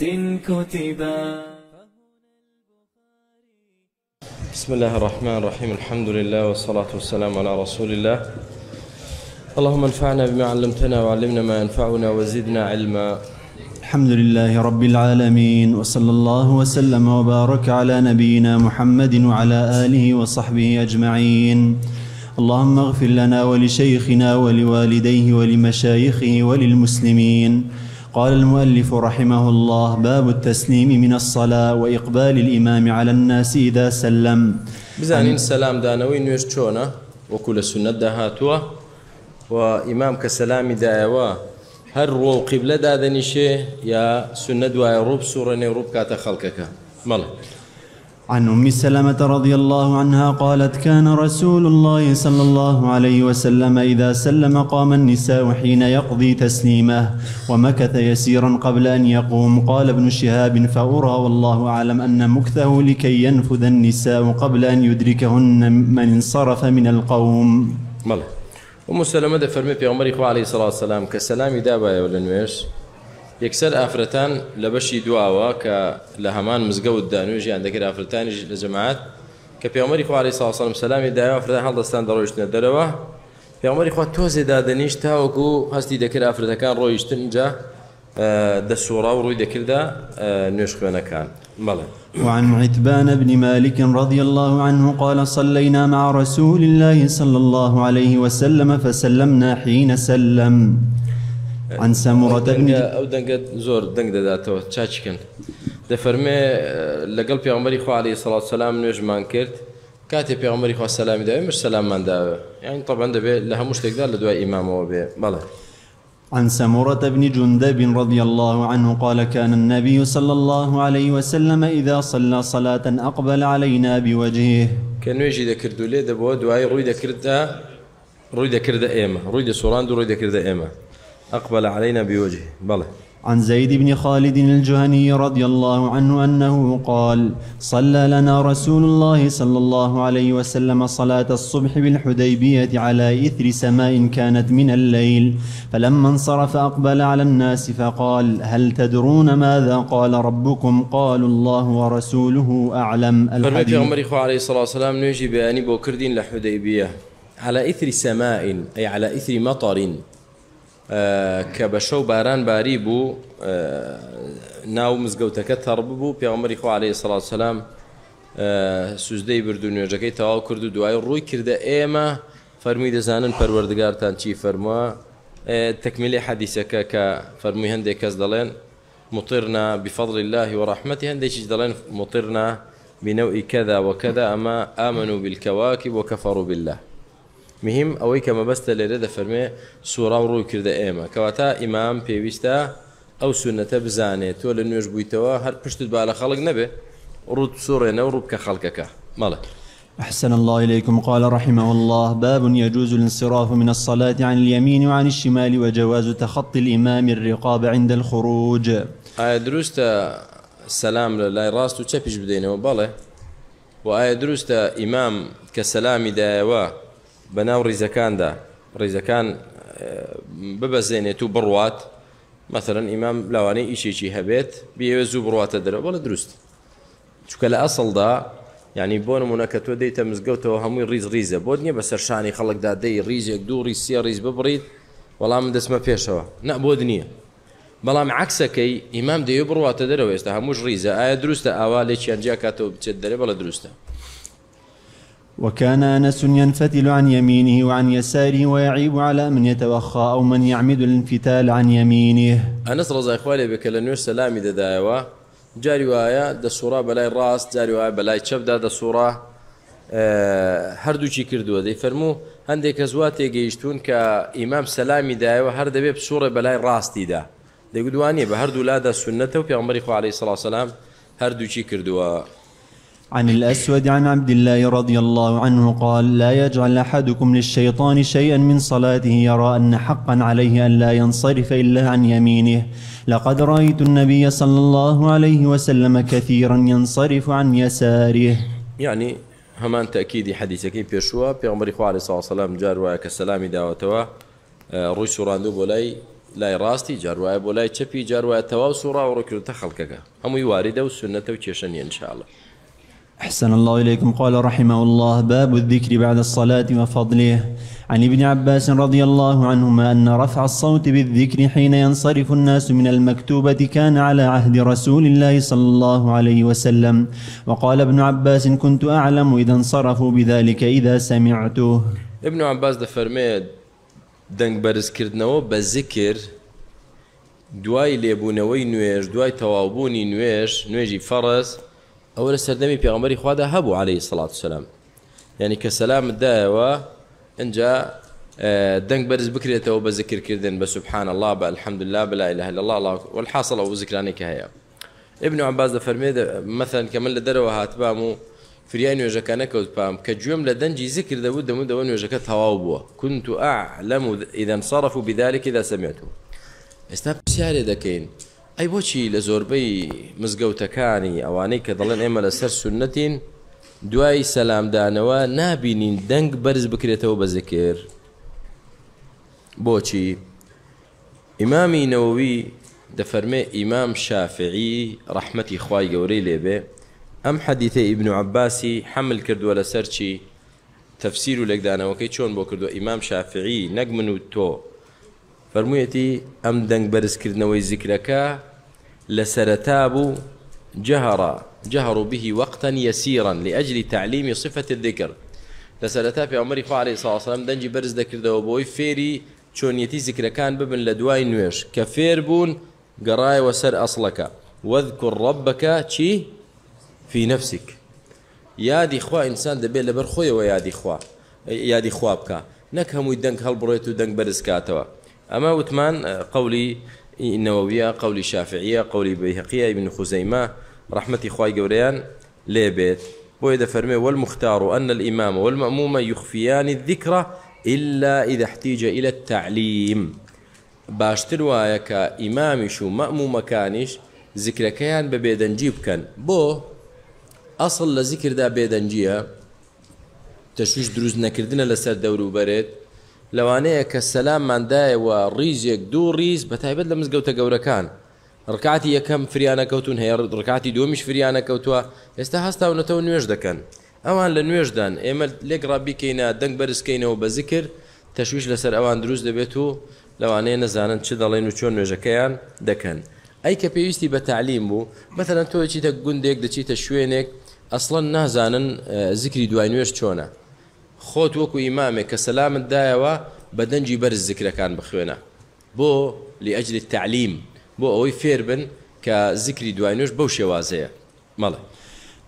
آية كتبا بسم الله الرحمن الرحيم الحمد لله والصلاة والسلام على رسول الله اللهم انفعنا بما علمتنا وعلمنا ما ينفعنا وزدنا علما الحمد لله رب العالمين وصلى الله وسلم وبارك على نبينا محمد وعلى آله وصحبه أجمعين اللهم اغفر لنا ولشيخنا ولوالديه ولمشايخه وللمسلمين قال المؤلف رحمه الله باب التسليم من الصلاة وإقبال الإمام على الناس إذا سلم بزاني سلام دانوي نوير چۆنە وەکو لە سنت داهاتووە و ئیمام کە سەسلامی دایەوە هەر ڕۆ قیبلە دادەنیشێ یا سنە دوایە ڕوب سوورەنێ ڕوب کاتە عن أم سلمة رضي الله عنها قالت كان رسول الله صلى الله عليه وسلم إذا سلم قام النساء حين يقضي تسليمه ومكث يسيرا قبل أن يقوم قال ابن شهاب فأرى والله أعلم أن مكثه لكي ينفذ النساء قبل أن يدركهن من انصرف من القوم ملا أم سلمة فرمي في عمر عليه الصلاة والسلام كسلام دابا يا ميش يكسر افرتان لبشي ك لهمان یەکسەر ئافرەتان لە بەشی دواوە کە لە هەمان مزگەوت دانوێژیان دەکرد ئافرەتانیش لە جەماعات کە پێمەری خوارێ ساسەم سەسلامی داوا فردا هەڵدەستان دەڕۆیشتە دانيش تا وكو هستي دەنیشت افرتان كان رويش تنجا د الصوره وروي و دا نوش نوێش كان بەڵێ وعن عتبان بن مالك رضي الله عنه قال صلينا مع رسول الله صلى الله عليه وسلم فسلمنا حين سلم عن سامورا بن او دنگ زور دنگ داتو چاچکن دفرمه لقل پیغمبری خو علیه الصلاه والسلام نوجمان کرد كاتب پیغمبری خو سلام دا مش سلام من دا يعني طبعا دا لها مش تقدر لدواء امامه بله عن سمرة بن جندب رضي الله عنه قال كان النبي صلى الله عليه وسلم إذا صلى صلاة أقبل علينا بوجهه كان يجي ذكر دولي دبوا دعاي روي ذكرتها روي ذكرتها إما روي سوران دو روي ذكرتها إما أقبل علينا بوجهه بلى عن زيد بن خالد الجهني رضي الله عنه أنه قال صلى لنا رسول الله صلى الله عليه وسلم صلاة الصبح بالحديبية على إثر سماء كانت من الليل فلما انصرف أقبل على الناس فقال هل تدرون ماذا قال ربكم قالوا الله ورسوله أعلم الحديث عمر عليه الصلاة والسلام نجي بأني بوكردين لحديبية على إثر سماء أي على إثر مطر آه، کە بە شەو باران باری بوو آه، ناو مزگەوتەکە تەڕ بوو پیامەری عليه سەڵات سەسلام آه، سوزدەی برد و نوێژەکەی تەواو کرد و دوای ڕووی کردە ئێمە فەرمی دەزانن پەروەردگارتان چی فەرمووە تەکمیلی حەدیسەکە کە فەرمووی هەندێک کەس دەڵێن مطرنا بفضل الله ورحمته شيء دلنا مطرنا بنوء كذا وكذا أما آمنوا بالكواكب وكفروا بالله مهم اوي كما بس لێرە ده فرمي سوره کردە ئێمە ايما كواتا امام بيويستا او بزانێت تۆ لە نوێژ بوویتەوە هەر پشتت با خلق خەڵک نەبێ ڕوت سوڕێنە و ڕووبکە خەڵکەکە أحسن الله إليكم قال رحمه الله باب يجوز الانصراف من الصلاة عن اليمين وعن الشمال وجواز تخطي الإمام الرقاب عند الخروج آية دروست سلام لا راست تشبش بدينه وباله وآية دروست إمام كسلام دايوا بەناو ڕیزەکاندا ڕیزەکان ببەزێنێت و بڕوات مەثلەن ئیمام لاوانەی ئیشێکی هەبێت بێوێ زوو بڕاتە دەرەوە بەڵە دروست چکە لە ئەسڵدا ینی بۆ نمونونەکە تۆ دەیتە مزگەوتەوە هەمووی ریز ریزە بۆ نیە بە سەرشانی خەڵکدا دەی ریزێک دوو ریسیە ریز ببڕیت وەڵام دەسمە پێشەوە نە بۆ نییە بەڵام عکسەکەی ئیمام دەیە بڕواتە دەرەوە ئێستا هەمووش ریزە ئایا دروستە ئاوا لێ چیانجیا کاتەوە بچێت دەرێ بەڵە دروستە وكان أنس ينفتل عن يمينه وعن يساره ويعيب على من يتوخى أو من يعمد الانفتال عن يمينه أنس رضا إخواني بك لنوش آه، سلامي دايوة جاري دا دسورة بلاي الرأس جاري وآية بلاي چبدا دسورة هەردووکی کردووە دەی فەرموو هەندێک کە زواتێ گەیشتون کە ئیمام سەلامی دایەوە دي دەبێ سوڕێ بەلای ڕاستیدا دەگووانێ بە هەردوو لادا عليه الصلاة والسلام خوالی سەڵسەلام هەردووکی کردووە. عن الأسود عن عبد الله رضي الله عنه قال لا يجعل أحدكم للشيطان شيئا من صلاته يرى أن حقا عليه أن لا ينصرف إلا عن يمينه لقد رأيت النبي صلى الله عليه وسلم كثيرا ينصرف عن يساره يعني همان تأكيد حديثك إيه، بيشوا بيغمري خواه عليه الصلاة والسلام جار وياك السلام داوتوا آه، روي سوراندو بولاي لای جار جارواە بولاي لای جار جارواە تەواو سورة خەڵکەکە هەمووی هم و سنەتە وكيشن إن شاء الله أحسن الله إليكم قال رحمه الله باب الذكر بعد الصلاة وفضله عن ابن عباس رضي الله عنهما أن رفع الصوت بالذكر حين ينصرف الناس من المكتوبة كان على عهد رسول الله صلى الله عليه وسلم وقال ابن عباس كنت أعلم إذا انصرفوا بذلك إذا سمعته ابن عباس دفرمي دنگ بەرزکردنەوە كردنو بذكر دواي ليبونوي نويش دواي توابوني نويش نويجي فرس او لە في پێغمبەری خوادا هەبوو عليه الصلاه والسلام يعني كسلام سەسلام وإن جاء آه، دنك برز بکرێتەوە وبذكر كردن بسبحان الله بالحمد لله بلا إله إلا الله الله والحاصل او ذکرانێکی هەیە ابن عباس فرمي مثلا كمل دروا هاتبامو فريان هاتبام و فریای بام نەکەوت پام کە گوێم لە دەنجی ذکر كنت أعلم إذا انصرفوا بذلك إذا سمعته استاب سياري دكين ئەی بۆچی لە زۆربەی مزگەوتەکانی ئەوانەی کە دەڵێن ئێمە لەسەر سونەتین دوای سەلامدانەوە نابینین دەنگ بەرز بکرێتەوە بە زکر بۆچی ئیمامی نەوەوی دەفەرمێ ئیمام شافعی ڕەحمەتی خوای گەورەی لێبێ ئەم حەدیتە ئیبن و عباسی حمل کردووە لەسەر چی تەفسیر و لەگدانەوەکەی چۆن بۆ کردووە ئیمام شافعی نەک من و تۆ فرميتي ام دەنگ برس كردنا لە سەرەتا جهر جهرا جهروا به وقتا يسيرا لأجل تعليم صفة الذكر لسرتاب يا عمر الله عليه الصلاة والسلام دنجي برز دكردو بوي فيري چونيتي ذكر كان ببن لدواي نويش كفير بون قراي وسر أصلك واذكر ربك تشي في نفسك يادي خوا إنسان دبي لبر ويا ويادي خوا يادي خوابك نك همو دنك هل بريتو دنك برز كاتوا أما وثمان آه، قولي النووية قولي الشافعية قولي بيهقية ابن خزيمة رحمة خوای قوريان لێ وإذا فرمي والمختار أن الإمام والمأموم يخفيان الذكر إلا إذا احتيج إلى التعليم باش إمامش وایە كانش ذكر كيان مەمومەکانیش زیکرەکەیان كان بو أصل لذكر دا لە زیکردا تشويش دروز نكردنا نەکردنە دورو بارد لەوانەیە کە سەلامماندایەوە ڕیزێک دوو ڕیز بە تایبەت لە مزگەوتە گەورەکان ڕکاتی یەکەم فریانەکەوتون هەیە ڕکاتی دومیش فریانەکەوتووە ئێستا هەستاونەتەوە نوێژ دەکەن ئەوان لە نوێژدان ئێمە لێک ڕابیکەینە دەنگ بەرزکەینەوە بە زیکر تەشویش لەسەر ئەوان دروست دەبێت و لەوانەیە نەزانن چ دەڵێن و چۆن نوێژەکەیان دەکەن ئەی کە پێویستی بە تعلیم بوو مەتەەن تۆ چیتە گوندێک دەچیتە شوێنێک ئەسڵەن نازانن زیکری دوای نوێش چۆنە خوت وكو ئیمامێک كسلام الدايوة دایەوە برز دەنجی بەرز زیکرەکان بو بۆ لئجلی تعلیم بۆ ئەوەی فێر بن کە زیکری دوایۆش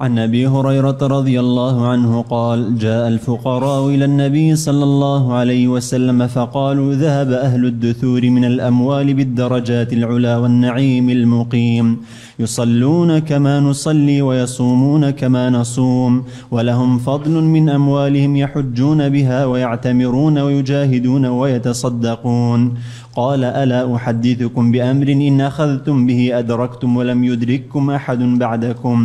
عن ابي هريره رضي الله عنه قال جاء الفقراء الى النبي صلى الله عليه وسلم فقالوا ذهب اهل الدثور من الاموال بالدرجات العلا والنعيم المقيم يصلون كما نصلي ويصومون كما نصوم ولهم فضل من أموالهم يحجون بها ويعتمرون ويجاهدون ويتصدقون قال ألا أحدثكم بأمر إن أخذتم به أدركتم ولم يدرككم أحد بعدكم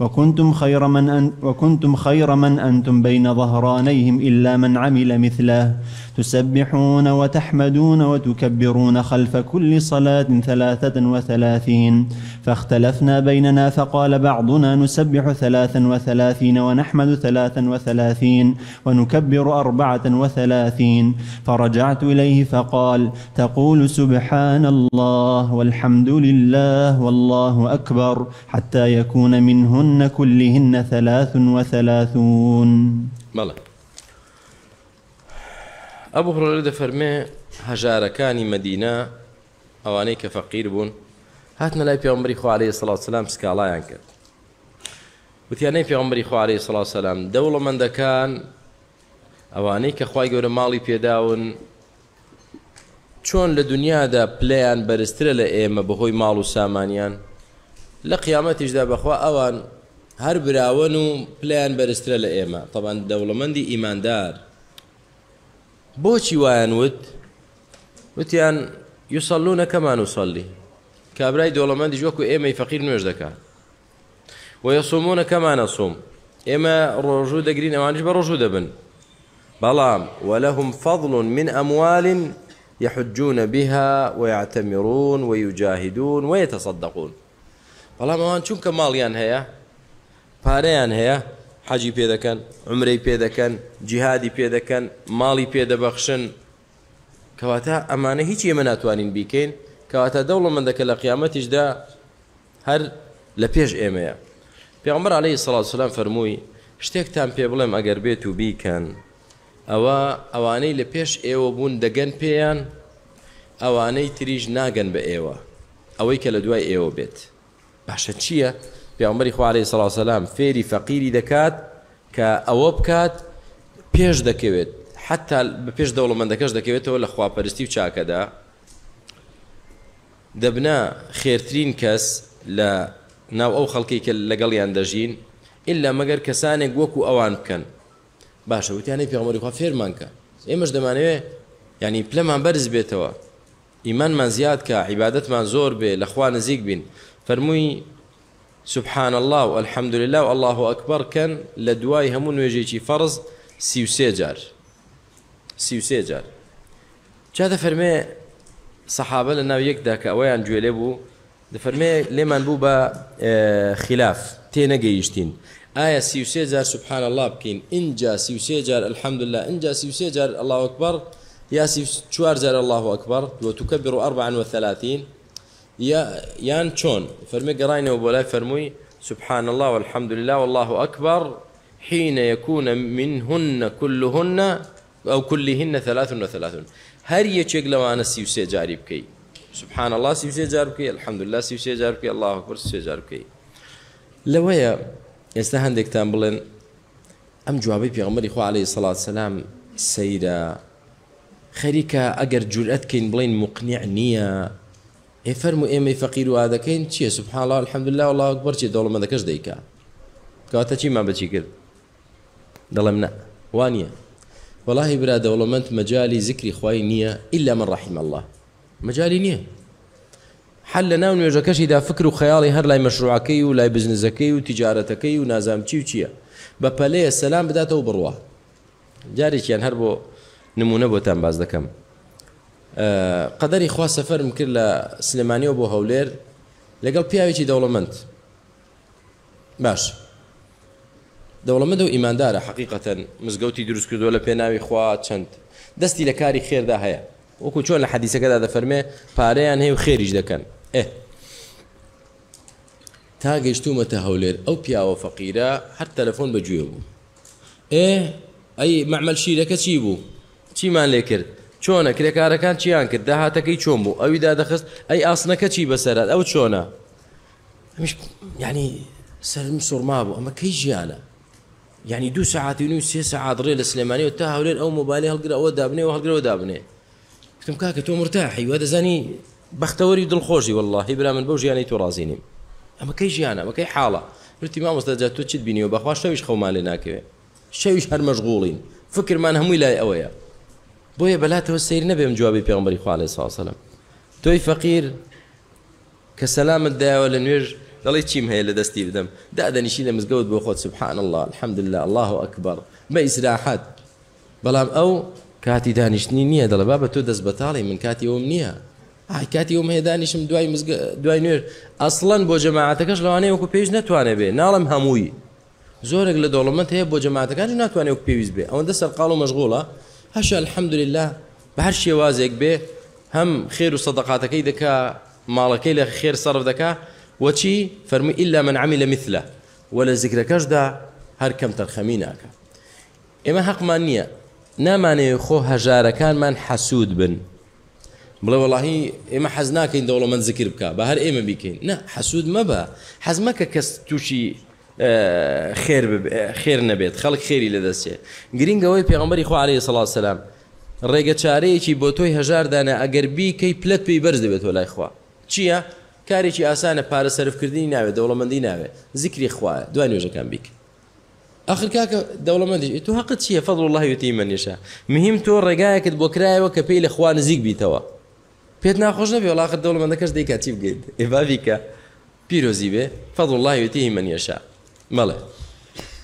وكنتم خير من, أن وكنتم خير من أنتم بين ظهرانيهم إلا من عمل مثله تسبحون وتحمدون وتكبرون خلف كل صلاة ثلاثة وثلاثين فاختلفنا بيننا فقال بعضنا نسبح ثلاثا وثلاثين ونحمد ثلاثا وثلاثين ونكبر أربعة وثلاثين فرجعت إليه فقال تقول سبحان الله والحمد لله والله أكبر حتى يكون منهن كلهن ثلاث وثلاثون ملك ئەبوو هڕۆرە دەفەرمێ هەژارەکانی مەدینە ئەوانەی کە فەقیر بوون هاتنە لای پێمبری خوارەیە سلااوسلام سکاڵایان کرد وتیانەی پێمبری خوارەیە سلااوسلام دەوڵەمەندەکان ئەوانەی کە خی گەورە ماڵی پێداون چۆن لە دنیادا پلیان بەرزترە لە ئێمە بەهۆی ماڵ و سامانیان لە قیامەتیشدا بەخوا ئەوان هەر براون و پلیان بەرزترە لە ئێمە تەبان دەوڵەمەندی ئیماندار ود وتيان يعني يصلون كما نصلي كابراي دولا ما دي جوكو ايما فقير نوێژ دكا ويصومون كما نصوم ايما ڕۆژوو دەگرین ئەوانش بە ڕۆژوو دەبن بلام ولهم فضل من أموال يحجون بها ويعتمرون ويجاهدون ويتصدقون بەڵام ئەوان چونکە ماڵیان هيا باريان يعني هيا حەجی پێ دەکەن عمرەی پێ دەکەن جیهادی پێ دەکەن ماڵی پێدەبەخشن کەواتە ئەمانە هیچ ئێمە ناتوانین بیکەین کەواتە دەوڵەمەندەکە لە قیامەتیشدا هەر لە پێش ئێمەیە پێغمبەر عەلەیهی سەڵات سلام فەرمووی شتێکتان پێ بڵێم ئەگەر بێت و بیکەن ئەوە ئەوانەی لە پێش ئێوە بوون دەگەن پێیان ئەوانەی تریژ ناگەن بە ئێوە ئەوەی کە لە دوای ئێوە بێت باشە چییە؟ پیامبری خوارێ سەلاسەسلام فێری فەقیری دەکات کە ئەوە بکات پێش دەکەوێت حتا بە پێش دەوڵەمەندەکەش دەکەوێتەوە لە خواپەرستی و چاکەدا دەبنا خێرترین کەس لە ناو ئەو خەڵکی کە لەگەڵیان دەژین ئللا مەگەر کەسانێک وەکو ئەوان بکەن باشە وتیانی پێمەری خوا فێرمانکە ئێمەش دەمانەوێت ینی پلەمان بەرز بێتەوە ئیمانمان زیاد کە عیباەتمان زۆر بێ لەخوا نزیک بین فەرمووی سبحان الله والحمد لله والله أكبر كان لدواي همون ويجيكي فرز سيوسي سيوسيجار سيوسي جار جاذا فرمي صحابة لنا يكدا كأويان جوليبو بو دفرمي لمن بو خلاف تينا جيشتين آية سيوسيجار سبحان الله بكين إنجا سيوسي جار الحمد لله إنجا سيوسي جار الله أكبر يا سيوسيجار الله أكبر وتكبر أربعا وثلاثين يا يان تشون فرمي قراينا بۆ فرمي سبحان الله والحمد لله والله أكبر حين يكون منهن كلهن أو كلهن ثلاث وثلاثون هر يشيك لو أنا سيوسي جاري بكي سبحان الله سيوسي جاري بكي الحمد لله سيوسي جاري بكي الله أكبر سيوسي جاري بكي لو هي يستهن ديكتان أم جوابي في غمر اخو عليه الصلاة والسلام السيده خريكا اجر جورئەت بلين مقنع مقنیع افرمو اي مي فقير وادكين تشي سبحان الله الحمد لله والله اكبر تشي دوله ما ذكرش ديكا كاتا تشي ما بتشي كرد ظلمنا وانيا والله برا والله ما انت مجالي ذكري خواي الا من رحم الله مجالي نيا حل لنا ونرجع كاش اذا فكر وخيالي هر لاي مشروع كي ولاي بزنس كي وتجاره كي ونازام تشي وتشي ببالي السلام بداته بروا جاري يعني هربو نمونه بو تام باز دكم قەدەری خوا سەفرم کرد لە سلێمانیەوە بۆ هەولێر لەگەڵ پیاوێکی دەوڵەمەند باش دەوڵەمەند و ئیماندارە حقیقەتەن مزگەوتی دروست کردووە لە پێناوی خوا چەند دەستی لە کاری خێردا هەیە وەکو چۆن لە حەدیسەکەدا دەفەرمێ پارەیان هەیە و خێریش دەکەن ئێ تا گەیشتومەتە هەولێر ئەو پیاوە فەقیرە هەر تەلەفۆن بەگوێ بوو ئێ ئەی مەعمل شیرەکە چی بوو چیمان لێ کرد چۆنە کرێکارەکان چیان کرد داهاتەکەی چۆم بوو ئەویدا دەخست ئەی ئاسنەکە چی بەسەرات ئەو چۆنە ئەمیش ینی سرم سوورما بوو ئەمە کەی ژیانە ینی دوو سعاتی و سێ سعادڕێ لە سلێمانی و تا هەولێن ئەو موبالی هەڵگرەوە دابنێ و هەڵگرەوە دابنێ کتم کاکە تۆ مرتاحی وە دەزانی بەختەوەری دڵخۆشی واللهی برا من بەو ژیانی تۆ ڕازینیم ئەمە کەی ژیانە ئەمەکەی حاڵە وتی مامۆستاجات تۆ چیت بینیەوە بەخوا شەویش خەومان لێ ناکەوێ شەویش هەر مەشغوڵین فکرمان هەمووی لای ئەوەیە بوي بلاته السير نبي من جوابي في عمر إخوان عليه الصلاة والسلام توي فقير كسلام الدعاء والنير دلي تيم هاي لدستي بدم دا ده نشيل مزجود بوخد سبحان الله الحمد لله الله أكبر ما إسراحات بلام أو كاتي دانشني نية دل بابا تو دس بطالي من كاتي يوم نية هاي كاتي يوم هي دانش من دواي مزق دواي نير أصلا بو جماعتك إيش لو أنا يوكو بيج نتواني به نعلم هموي زورك لدولمنت هي بو جماعتك إيش نتواني يوكو بيج به أو دس القالو مشغولة الحمد لله بە هەر شێوازێک به هم خير و سەدەقاتەکەی دكا مالك الى خير صرف دكا وشي فەرمی الا من عمل مثله ولا وە لە زیکرەکەشدا هەر اما تەرخەمی ناکە ئێمە حەقمان خو هجار كان من حسود بن بلا والله اما حزناك ان دوله من ذكر بکە بە هەر ئێمە بیکەین نه حەسوود مەبە حەزمەکە کەس خێر نەبێت خەڵک خێری لەدەستێ گرینگەوەی پێغمبەری خوارەیە سەڵات سەسلام ڕێگە چارەیەکی بۆ تۆی هەژاردانە ئەگەر بیکەی پلەت پێی بەرز دەبێت تۆ لای خوا چییە؟ کارێکی ئاسانە پارە سەرفکردنی ناوێت دەوڵەمەندی ناوێت زیکری خوایە دوای نوێژەکان بیکە آخر کاکە دەوڵەمەندی تو حقت چییە فەضل الله وتی منیشە مهم تۆ ڕێگایەکت بۆ کرایەوە کە پێی لە خوا نزیک بیتەوە پێت ناخۆش نەبێ وڵاخر دەوڵەمەندەکەش دەیکاتی بگەیت ئێباویکە پیرۆزی بێ فەضل الله وتی منیشە ملا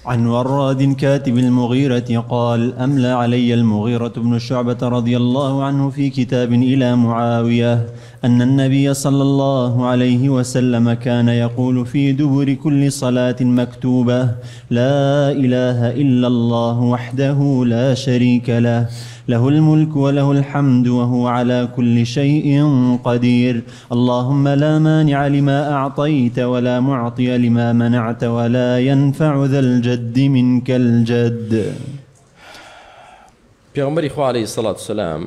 عن وراد كاتب المغيرة قال أملى علي المغيرة بن شعبة رضي الله عنه في كتاب إلى معاوية أن النبي صلى الله عليه وسلم كان يقول في دبر كل صلاة مكتوبة لا إله إلا الله وحده لا شريك له له الملك وله الحمد وهو على كل شيء قدير اللهم لا مانع لما أعطيت ولا معطي لما منعت ولا ينفع ذا الجد منك الجد پیغمبری خوا عليه الصلاة والسلام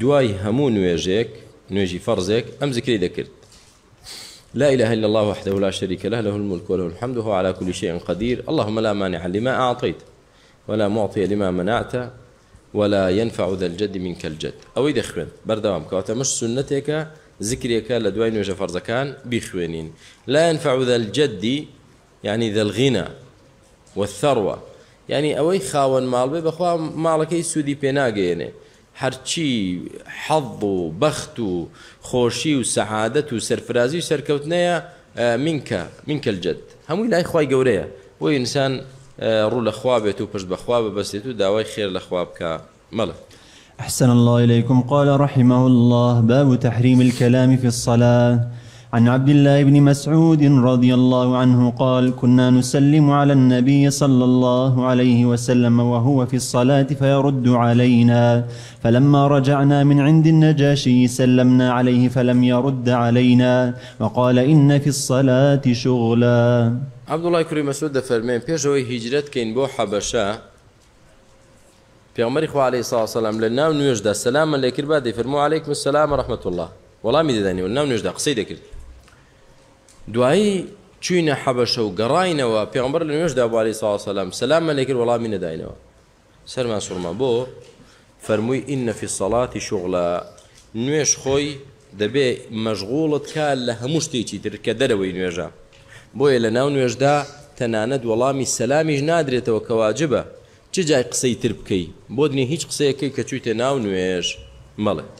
دواي همون ويجيك نجي فرزك أم ذكري ذكرت لا إله إلا الله وحده لا شريك له له الملك وله الحمد وهو على كل شيء قدير اللهم لا مانع لما أعطيت ولا معطي لما منعت ولا ينفع ذا الجد منك الجد أو إذا خوين بردوام كواتا مش سنتك ذكرك لدوين وجه فرزكان بخوينين لا ينفع ذا الجد يعني ذا الغنى والثروة يعني أوي خاون مال بخوا مالكي سودي بيناقيني هەرچی حظ و بخت و خوشی و سعادت و سرفرازی و سەرکەوتنەیە اه، منکە منکە الجد هەمووی لای خی گوریا اه، و انسان رو لخواب تو بێت پشت بەخوا داوای خیر لخواب کا بکە أحسن الله إليكم قال رحمه الله باب تحريم الكلام في الصلاة عن عبد الله بن مسعود رضي الله عنه قال كنا نسلم على النبي صلى الله عليه وسلم وهو في الصلاة فيرد علينا فلما رجعنا من عند النجاشي سلمنا عليه فلم يرد علينا وقال إن في الصلاة شغلا عبد الله كريم مسعود فرمان بيجوي هجرت كين بو حبشا پیغمبر خو عليه الصلاة والسلام لنا ونوجد السلام عليكم بعد فرمو عليكم السلام ورحمة الله والله ميداني ولناو نوجد قصيدة كرت دوایی چوینە حەبەشە و گەڕینەوە پێمبەر لە نوێش داباری ساوسەلام سەسلام مەلێکرد وەڵامی نەداینەوە سەرمان سوورما بۆ فەرمووی ئینەفی سەڵاتی شغڵە نوێش خۆی دەبێ مەشغوڵت کا لە هەموو شتێکی ترکە دەرەوەی نوێژە بۆیە لە ناو نوێژدا تەنانەت وەڵامی سەلامیش نادرێتەوە کەواجبە چ جای قسەی تر بکەی بۆ دنیا هیچ قسەیەکەی کە چویتە ناو نوێژ مەڵێت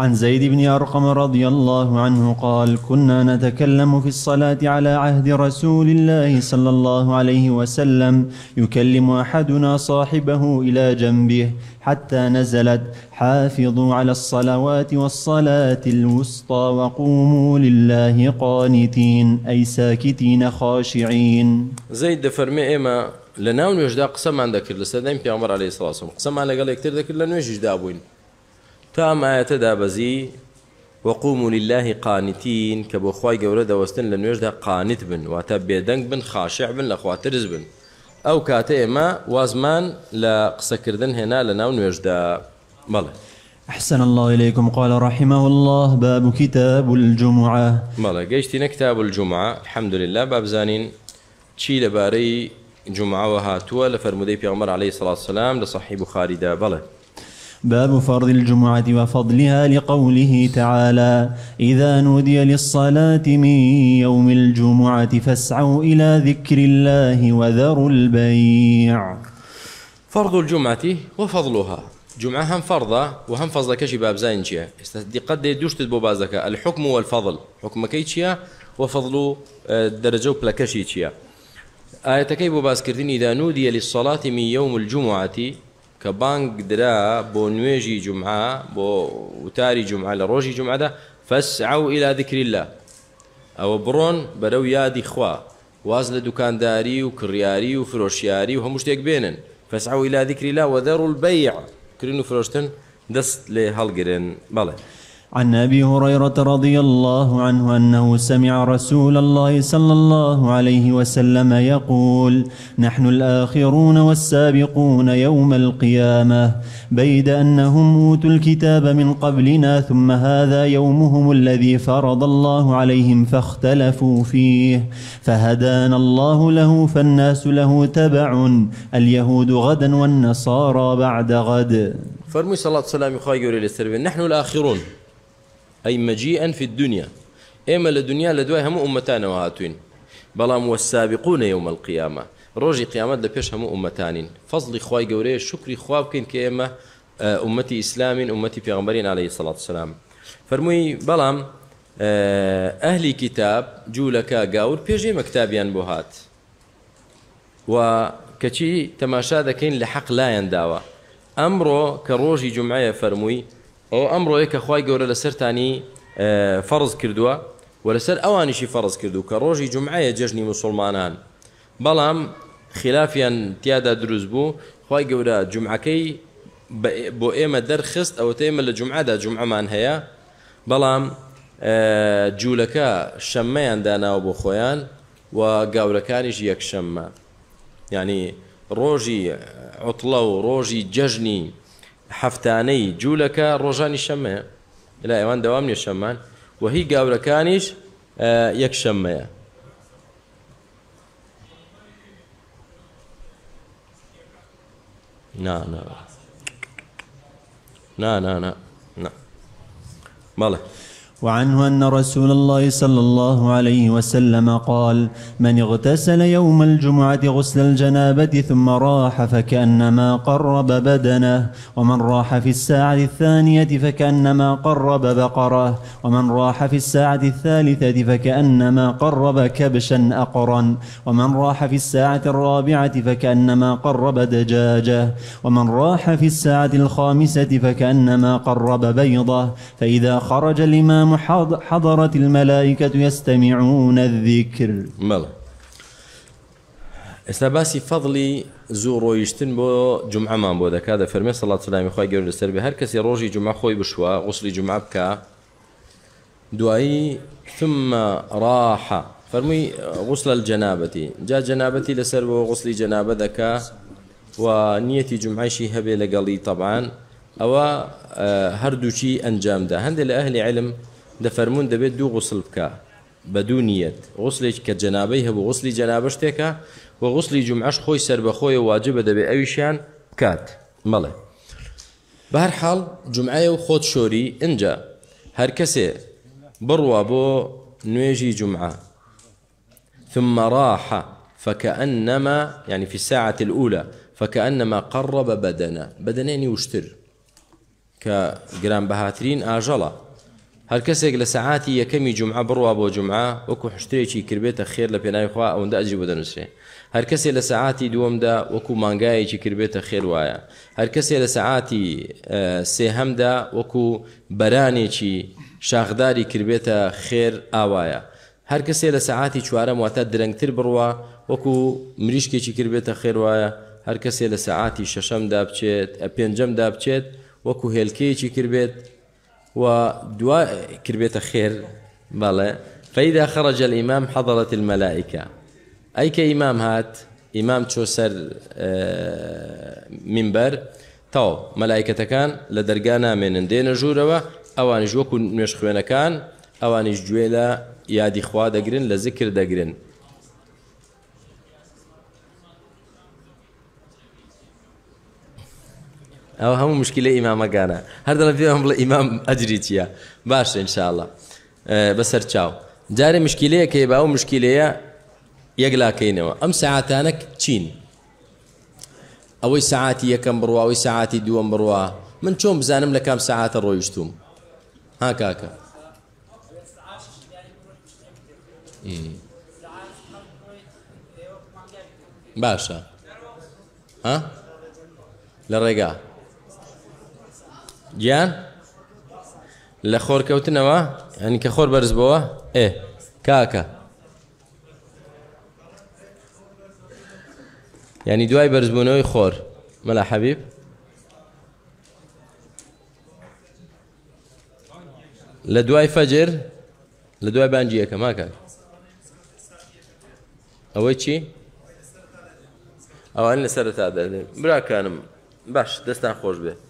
عن زيد بن أرقم رضي الله عنه قال كنا نتكلم في الصلاة على عهد رسول الله صلى الله عليه وسلم يكلم أحدنا صاحبه إلى جنبه حتى نزلت حافظوا على الصلوات والصلاة الوسطى وقوموا لله قانتين أي ساكتين خاشعين زيد فرمي إما لنا نوجدا قسم عندك لسدين في عمر عليه الصلاة والسلام قسم على قال يكتر ذكر لنوجدا أبوين تام آية دا بەزی وقوموا لله قانتين كبو بۆ خی گەورە دەوەستن لە نوێژدا بن واتب بيدنك بن خاشع بن لاخوات خواترز بن ئەو کاتە ئێمە وازمان لا قسەکردن هێنا لە ناو نوێژدا أحسن الله إليكم قال رحمه الله باب كتاب الجمعة مالا قيشتنا كتاب الجمعة الحمد لله باب زانين تشي لباري جمعة وهاتوا لفرمودي بيغمر عليه الصلاة والسلام لصحي بخاري دا باب فرض الجمعة وفضلها لقوله تعالى إذا نودي للصلاة من يوم الجمعة فاسعوا إلى ذكر الله وذروا البيع فرض الجمعة وفضلها جمعة هم فرضة وهم فضل كشي باب قد يدوش تدبو بوبازك الحكم والفضل حكم كيتشيا وفضل آه، درجة بلاكشيتشيا آية كيبو باس كردين إذا نودي للصلاة من يوم الجمعة کە بانگ درا بۆ نوێژی جمعا بۆ وتاری جمعا لە ڕۆژی جمعدا فەسعو ئیلا دیکری لە ئەوە بڕۆن بەرەو یادی خوا واز لە دوکانداری و کڕیاری و فرۆشیاری و هەموو شتێک بێنن فەسعو ئیلا دیکری لا وەدەڕ البەیع کردن و فرۆشتن دەست لێ هەڵگرن بەڵێ عن أبي هريرة رضي الله عنه أنه سمع رسول الله صلى الله عليه وسلم يقول نحن الآخرون والسابقون يوم القيامة بيد أنهم أوتوا الكتاب من قبلنا ثم هذا يومهم الذي فرض الله عليهم فاختلفوا فيه فهدانا الله له فالناس له تبع اليهود غدا والنصارى بعد غد فرمي عليه والسلام يخير للسربين نحن الآخرون أي مجيئا في الدنيا إما لدنيا لدواي هم أمتان وهاتوين بلام والسابقون يوم القيامة روجي قيامة لبيش هم أمتان فضل فەزلی قوري شكري شکری كين بکەین آه، أمتي إسلام أمتي ئیسلامین عومەتی پێغمبەرین عليهەی سەڵات سلام فەرمووی بەڵام ئەهلی آه، کتاب جوولەکە گاور پێشی مەکتابیان بۆ هات و کەچی تەماشا دەکەین لە لا ينداوى داوە كروجي جمعية فرموي ئەو ئەمڕۆیە کە خی گەورە لە سەرانی فەرز کردووە و لەسەر ئەوانیشی فەرز کردو کە ڕۆژی جمعایە جەژنی مسلمانان بەڵام خلافیان تیادا دروست بوو خی گەورە جمعەکەی بۆ ئێمە دەرخست ئەوەتە ئێمە لە جمعادا جمعمان هەیە بەڵام جوولەکە شەممەیان داناوە بۆ خۆیان و گاورەکانیش یەکشەممە ینی ڕۆژی عوتڵە و ڕۆژی جەژنی حفتاني جولك ڕۆژانی شەمەیە لا ئێوان دوام نیە وهي و هی گاورەکانیش یەک شەمەیە نا نا نا نا نا نا بەڵێ وعنه أن رسول الله صلى الله عليه وسلم قال من اغتسل يوم الجمعة غسل الجنابة ثم راح فكأنما قرب بدنه ومن راح في الساعة الثانية فكأنما قرب بقرة ومن راح في الساعة الثالثة فكأنما قرب كبشا أقرا ومن راح في الساعة الرابعة فكأنما قرب دجاجة ومن راح في الساعة الخامسة فكأنما قرب بيضة فإذا خرج الإمام حضرت الملائكة يستمعون الذكر ملا ئێستا فضلي زورو يشتن بو جمعة ما بو ذاك هذا فرمي سەڵات سلامی خۆی گەور لەسەر بە هەر کەسی ڕۆژی جمعة خوي بشوە غوسلی جمعة بكا دوایی ثم راحة فرمي غسل الجنابة جا جنابة لسربي بۆ جنابة ذاك ونيتي و شي هبي لقلي طبعا او هردوشي انجام ده هند الاهل علم دفرمون دەبێت دو غسل بکە بدونيت دوو نیەت غسلێک کە جنابش هەبوو غسلی جەنابە خوي و غسلی واجب خۆی سربەخۆی واجبە دەبێت ئەویشیان بکات مەڵێ بەرحاڵ جمعایە و خۆت شۆری اینجا بو نويجي جمعه ثم راح فكأنما يعني في الساعة الأولى فكأنما قرب بدنا بدنين وشتر كجرام بهاترين آجلا هەر کەسێک لە سعاتی یەکەمی جمعە بڕوا بۆ جمعە وەکو حشتێکی کردبێتە خێر لە پێناوی خوا ئەوەندە ئەجی بۆ دەنووسێ هەر کەسێ لە سعاتی دووەمدا وەکو مانگایەکی کردبێتە خێر وایە هەر کەسێ لە سعاتی سێهەمدا وەکو بەرانێکی شاخداری کردبێتە خێر ئاوایە هەر کەسێ لە سعاتی چوارەم واتە درەنگتر بڕوە وەکو مریشکێکی کردبێتە خێر وایە هەر کەسێ لە سعاتی شەشەمدا بچێت پێنجەمدا بچێت وەکو هێلکەیەکی کردبێت و دوا کربێتە خێر بەڵێ فەیدا خەرەجە ئیمام حەضڵەت المەلایکە ئەیکە ئیمام هات ئیمام چۆ سەر منبەر تاو مەلایکەتەکان لە دەرگا نامێنن دێنە ژوورەوە ئەوانیش وەکو نوێش خوێنەکان ئەوانیش گوێ لە یادی خوا دەگرن لە زیکر دەگرن او هم مشكله امام كان هر دل في هم امام اجريت يا باش ان شاء الله أه، بس تشاو جاري مشكله كيبا باو مشكله يقلا كينوا ام ساعتانك تشين او ساعاتي يا كم بروا او ساعاتي دو بروا من شوم بزانم لكام ساعات الرويشتوم هاك هاك إيه. باشا ها لرقاه گیان لە خۆرکەوتنەوە هەنی کە خۆر بەرز بەوە ئێ کاکە ینی دوای بەرزبوونەوەی خۆر مەلا حەبیب لە دوای فەجر لە دوای بانجی یەکە ماکات ئەوەی چی؟ ئەوان لەسەرتا دەێ براکانم باش دەستان خۆش بێت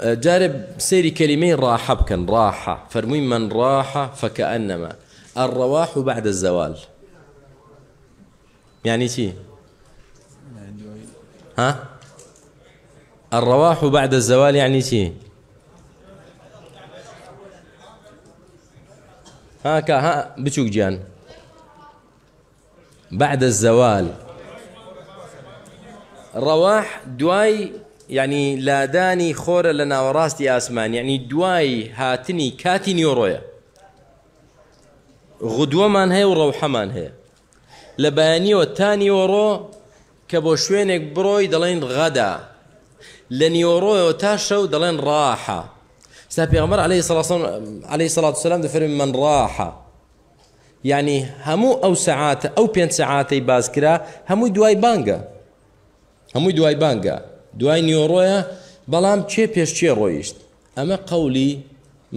أه، جارب سيري كلمين راحة بكن راحة فرمي من راحة فكأنما الرواح بعد الزوال يعني شي ها الرواح بعد الزوال يعني شي كا ها بتشوك جان بعد الزوال رواح دواي ینی لادانی خۆرە لە ناوەڕاستی ئاسمان یعنی دوای هاتنی کاتی نیۆڕۆیە غدووەمان هەیە و ڕەوحەمان هەیە لە بەیانیەوە تا نیۆڕۆ کە بۆ شوێنێک بڕۆی دەڵێن غەدا لە نیۆڕۆیەوە تا شەو دەڵێن ڕاحە سا پێغەمبەر عەلەیهی عەلەیهی سەڵاتو سەلام دەفەرمێ من ڕاحە یعنی هەموو ئەو سەعاتە ئەو پێنج سەعاتەی باز کرا هەمووی دوای بانگە هەمووی دوای بانگە دوای نیۆڕۆیە بەڵام چێ پێشچێ ڕۆیشت ئەمە قولی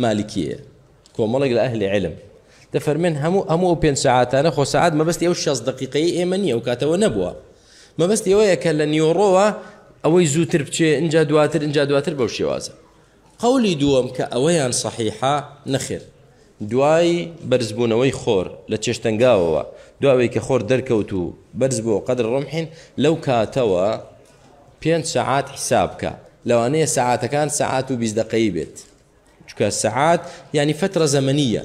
مالکیە کۆمەڵێک لە ئەهلی علم دەفەرمێن هەموو ئەموو پێ ساعتانە خۆ سعات مەبستی ئەو شەز دقیقی ئێمە نیە و کاتەوە نەبووە مەبستی ئەوەیە کە لە نیۆڕۆوە ئەوەی زووتر بچێ اینجا دواتر اینجا دواتر بەو شێوازە قولی دووەم کە ئەوەیان صحیحا نەخێت دوای بەرزبوونەوەی خۆر لە چێشتەنگاوەوە دواوەی کە خۆر دەرکەوت و بەرز بۆ قدر ڕۆمحین لەو کاتەوە پێنج سعات حیساب بکە لەوانەیە سعاتەکان سعات و بیزدەقەی بێت چکە سعات ینی فترە زەمەنیە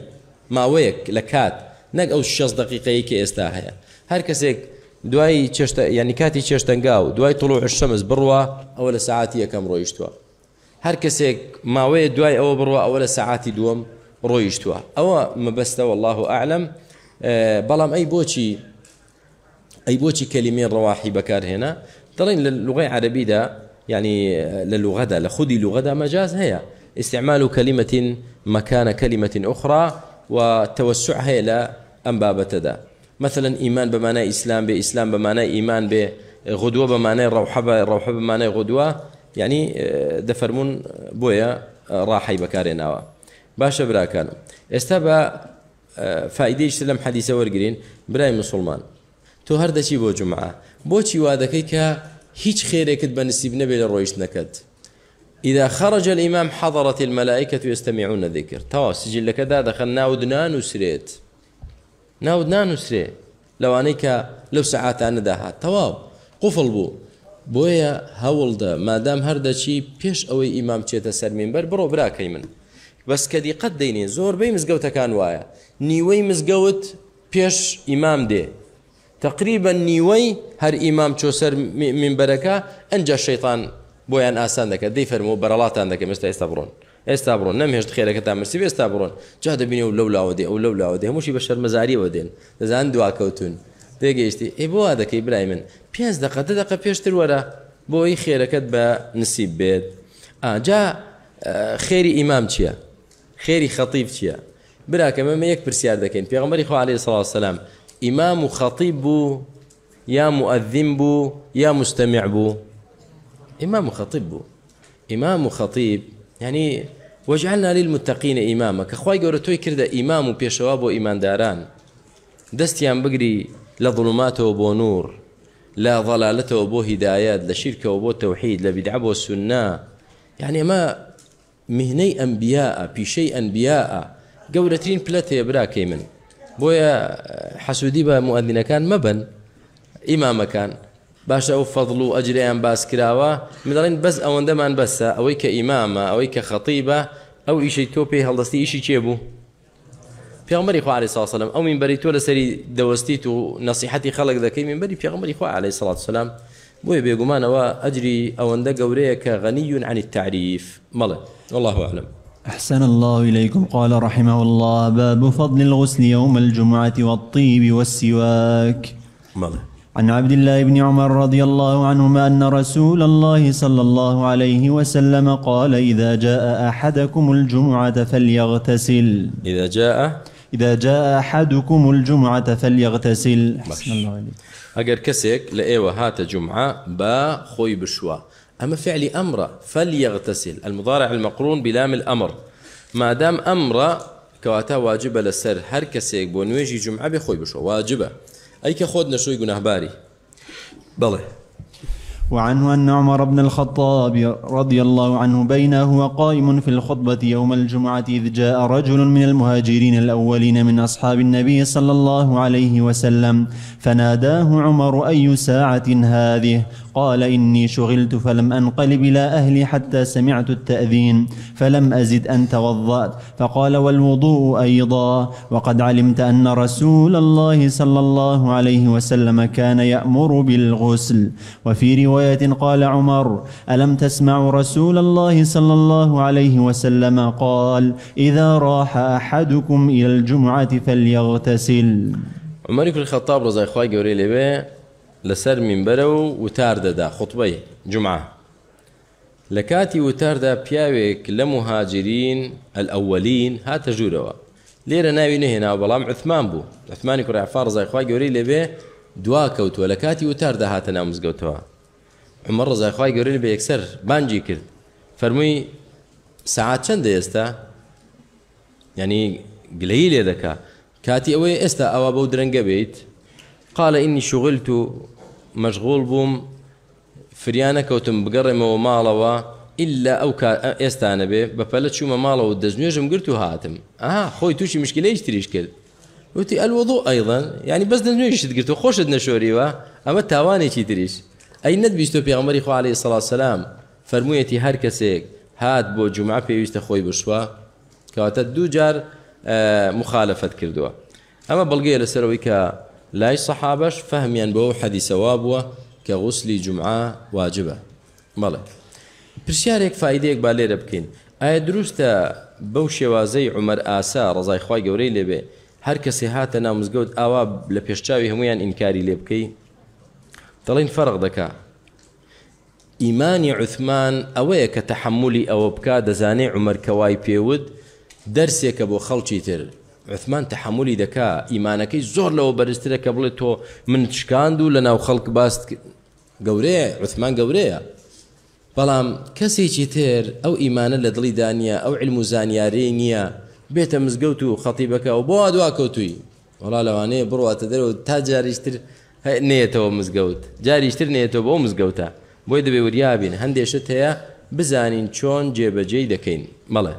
ماوەیەک لە کات نەک ئەو ش دقیقەیە کە ئێستا هەیە هەر کەسێک دوای چێشتە ینی کاتی چێشتەنگا و دوای تڵ عشەمز بڕوە ئەوە لە سعاتی یەکەم ڕۆیشتووە هەر کەسێک ماوەیە دوای ئەوە بڕوە ئەوە لە سعاتی دووەم ڕۆیشتووە ئەوە مەبەستە والله ئاعلم بەڵام ئەی بۆچی ئەی بۆچی کەلیمێ ڕەواحی بەکارهێنا ترين للغه العربيه ده يعني للغه ده لە لغه ده مجاز هي استعمال كلمة مكان كلمة أخرى وتوسع الى ان ئەم بابەتەدا مثلا ايمان بمعنى اسلام باسلام بمعنى ايمان بغدوه بمعنى روحبه روحبه بمعنى غدوه يعني آه، دفرمون بويا آه، راحي بكارينا باشا برا باشە استبا آه، فائده بە حديثه لەم براي مسلمان تو مسلمان تۆ بو جمعه بۆچی وا دەکەی کە هیچ خێرێکت بە نسیب نەبێت لە ڕۆیشتنەکەت ئیدا خرج الإمام حضرت الملائكة يستمعون الذكر توا سجلەکە دادەخەن ناودنا نووسرێت ناودنا نووسرێ لەوانەی کە لەو سەعاتانەدا هات تەواو قفڵ بوو بۆیە هەوڵدا مادام هەردەچی پێش ئەوەی ئیمام چێتە سەرمینبەر بڕۆ براکەی من بەس کە دیقەت دەینێ زۆربەی مزگەوتەکان وایە نیوەی مزگەوت پێش ئیمام دێ تقريبا نيوي هر امام تشوسر من بركه انجا الشيطان ان اسان دك دي فرمو برلات عندك مستر استبرون استبرون نم هيش تخيلك تاع مرسي بي استبرون جهد بيني ولولا ودي ولولا ودي مشي بشر مزاري ودين زان دعاء كوتون ديجيشتي اي بو هذاك ابراهيم بيز دقه دقه بيشتر ورا بو اي خيرك با نسيب بيت اه جا خير امام تشيا خير خطيب تشيا براك ما ما يكبر سيادتك بيغمر اخو عليه الصلاه والسلام إمام خطيب بو يا مؤذن بو يا مستمع بو إمام خطيب بو إمام خطيب يعني وجعلنا للمتقين إماما كخواي قولة توي كردا إمام وبيشواب وإيمان داران دستيان بقري لظلماته وبو نور لا ضلالته وبو هدايات لشركة وبو توحيد لبدعة بو سنة يعني ما مهني أنبياء بشيء أنبياء ترين بلاتي براكي من بويا حسودي با مؤذنه كان مبن امام كان باش او فضل اجري ان باس كراوا مدرين بس او عندما ان بس او اويك امامه اويك خطيبه او ايشي توبي هلستي ايشي تشيبو في عمر اخو عليه الصلاه والسلام او من بريتو لسري دوستي تو نصيحتي خلق ذكي من بري في عمر اخو عليه الصلاه والسلام بويا بيقوم انا واجري او عندك غني عن التعريف مالك والله اعلم أحسن الله إليكم قال رحمه الله باب فضل الغسل يوم الجمعة والطيب والسواك مالي. عن عبد الله بن عمر رضي الله عنهما أن رسول الله صلى الله عليه وسلم قال إذا جاء أحدكم الجمعة فليغتسل إذا جاء إذا جاء أحدكم الجمعة فليغتسل أحسن الله إليك أجر كسك لأيوة هات جمعة با خوي بشوا أما فعل أمر فليغتسل المضارع المقرون بلام الأمر ما دام أمر كواتا واجبة لسر هر كسيك بۆ نوێژی جمعە بێ خۆی بشە واجبە ئەیکە خۆت نەشوی گوناهباری وعنه أن عمر بن الخطاب رضي الله عنه بينه وقائم في الخطبة يوم الجمعة إذ جاء رجل من المهاجرين الأولين من أصحاب النبي صلى الله عليه وسلم فناداه عمر أي ساعة هذه قال إني شغلت فلم أنقلب إلى أهلي حتى سمعت التأذين فلم أزد أن توضأت فقال والوضوء أيضا وقد علمت أن رسول الله صلى الله عليه وسلم كان يأمر بالغسل وفي رواية قال عمر ألم تسمع رسول الله صلى الله عليه وسلم قال إذا راح أحدكم إلى الجمعة فليغتسل عمر بن الخطاب رضي الله عنه لسر من برو وتار دا خوتبەی جمعة لكاتي کاتی وتاردا لمهاجرين الأولين ها ئەلئەولین ليرا ناوي لێرە ناوی عثمان بو عثمان بوو عثمانی کوڕعفار ڕزایخوای گەورەی لەبێ دوا كوتوا لكاتي کاتی وتاردا هاتە نامزگەوتەوە عمر ڕزایخوای گەورەی قوري لبه يكسر بانجي كرد فرمي ساعات ئێستا يستا يعني قليل يدكا كاتي ئەوەی استا او بەو درەنگە قال إني شغلت مشغول بوم فريانا كوتم بقرم ومالا و إلا أو كا إستانا به بفلت شو مالا ودزنيجم قلتو هاتم آه خوي توشي مشكلة إيش تريش كل وتي الوضوء أيضا يعني بس دزنيجم شد قرتو خوش دنشوري وا أما تاواني شي تريش أي ند بيستو بيا عمري خو عليه الصلاة والسلام فرمويتي هر كسيك هاد بو جمعة بيستو خوي بوشوا كاتت دو جار آه، مخالفة كردوا أما بلقي لسروي كا لای سەحابەش فەهمیان بۆ حەدیسەوا بووە کە غوسلی جمعا واجبە بەڵێ پرسیارێک فیدەیەک با لێرە بکەین ئایا دروستە بەو شێوازەی عمەر ئاسا ڕزای خی گەورەی لێبێ هەر کەسێ هاتە نامزگەوت ئاوا لە پێشچاوی هەمویان ئینکاری لێ بکەی دەڵین فەرق دەکا ئیمانی عوثمان ئەوەیە کە تەحملی ئەوە بکە دەزانێ عمەرکەوای پێود دەرسێکە بۆ خەڵکی تر عثمان تحملی دەکا ئیمانەکەی زۆر لەوە بەرزترە کە بڵێت تۆ من چکاند و لە ناو خەڵک باست گەورەیە عثمان گەورەیە بەڵام کەسێکی تر ئەو ئیمانە لە دڵی دانیە ئەو علم و زانیاری نییە بێتە مزگەوت و خەتیبەکە و بۆ دواکەوتوی وڵا لەوانەیە بڕواتە دەرەوە تا جاریشتر نێتەوە مزگەوت جاریشتر نێتەوە بۆ مزگەوتە بۆی دەبێ وریابین هەندێشت هەیە بزانین چۆن جێبەجێی دەکەین مەڵێ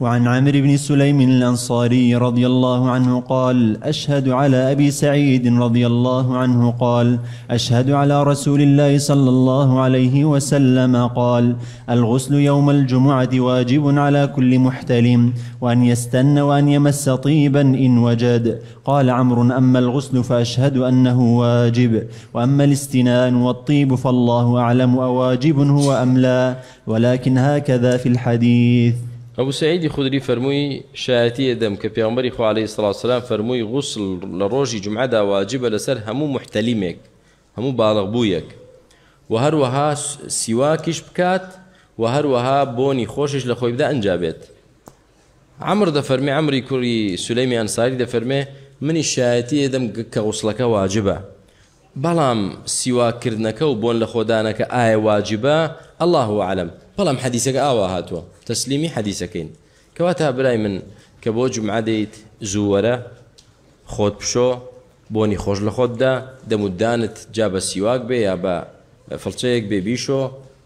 وعن عمرو بن سليم الأنصاري رضي الله عنه قال أشهد على أبي سعيد رضي الله عنه قال أشهد على رسول الله صلى الله عليه وسلم قال الغسل يوم الجمعة واجب على كل محتلم وأن يستن وأن يمس طيبا إن وجد قال عمرو أما الغسل فأشهد أنه واجب وأما الاستنان والطيب فالله أعلم أواجب هو أم لا ولكن هكذا في الحديث ابو سعيد خدري فرموي شاتي دم كبي عمر اخو عليه الصلاه والسلام فرموي غسل ڕۆژی جمعه دا واجب لسر همو محتلمك همو بالغ بويك وهر وها بکات و وهر وها بوني خوشش لخوي بدا انجابت عمر دەفەرمی فرمي کوری كوري ئەنساری انصاري منی فرمي من الشاتي دم كغسلك واجبه بلام و بۆن وبون لخودانك اي واجبه الله اعلم بەڵام حەدیسەکە ئاوا هاتووە تەسلیمی حەدیسەکەین کەوا تا برای من کە بۆ جمعادەیت زووەرە خۆت پشۆ بۆنی خۆش لە خۆتدا دەمودانت جا بە سیواک بێ یا بە فڵچەیەک بێبیشۆ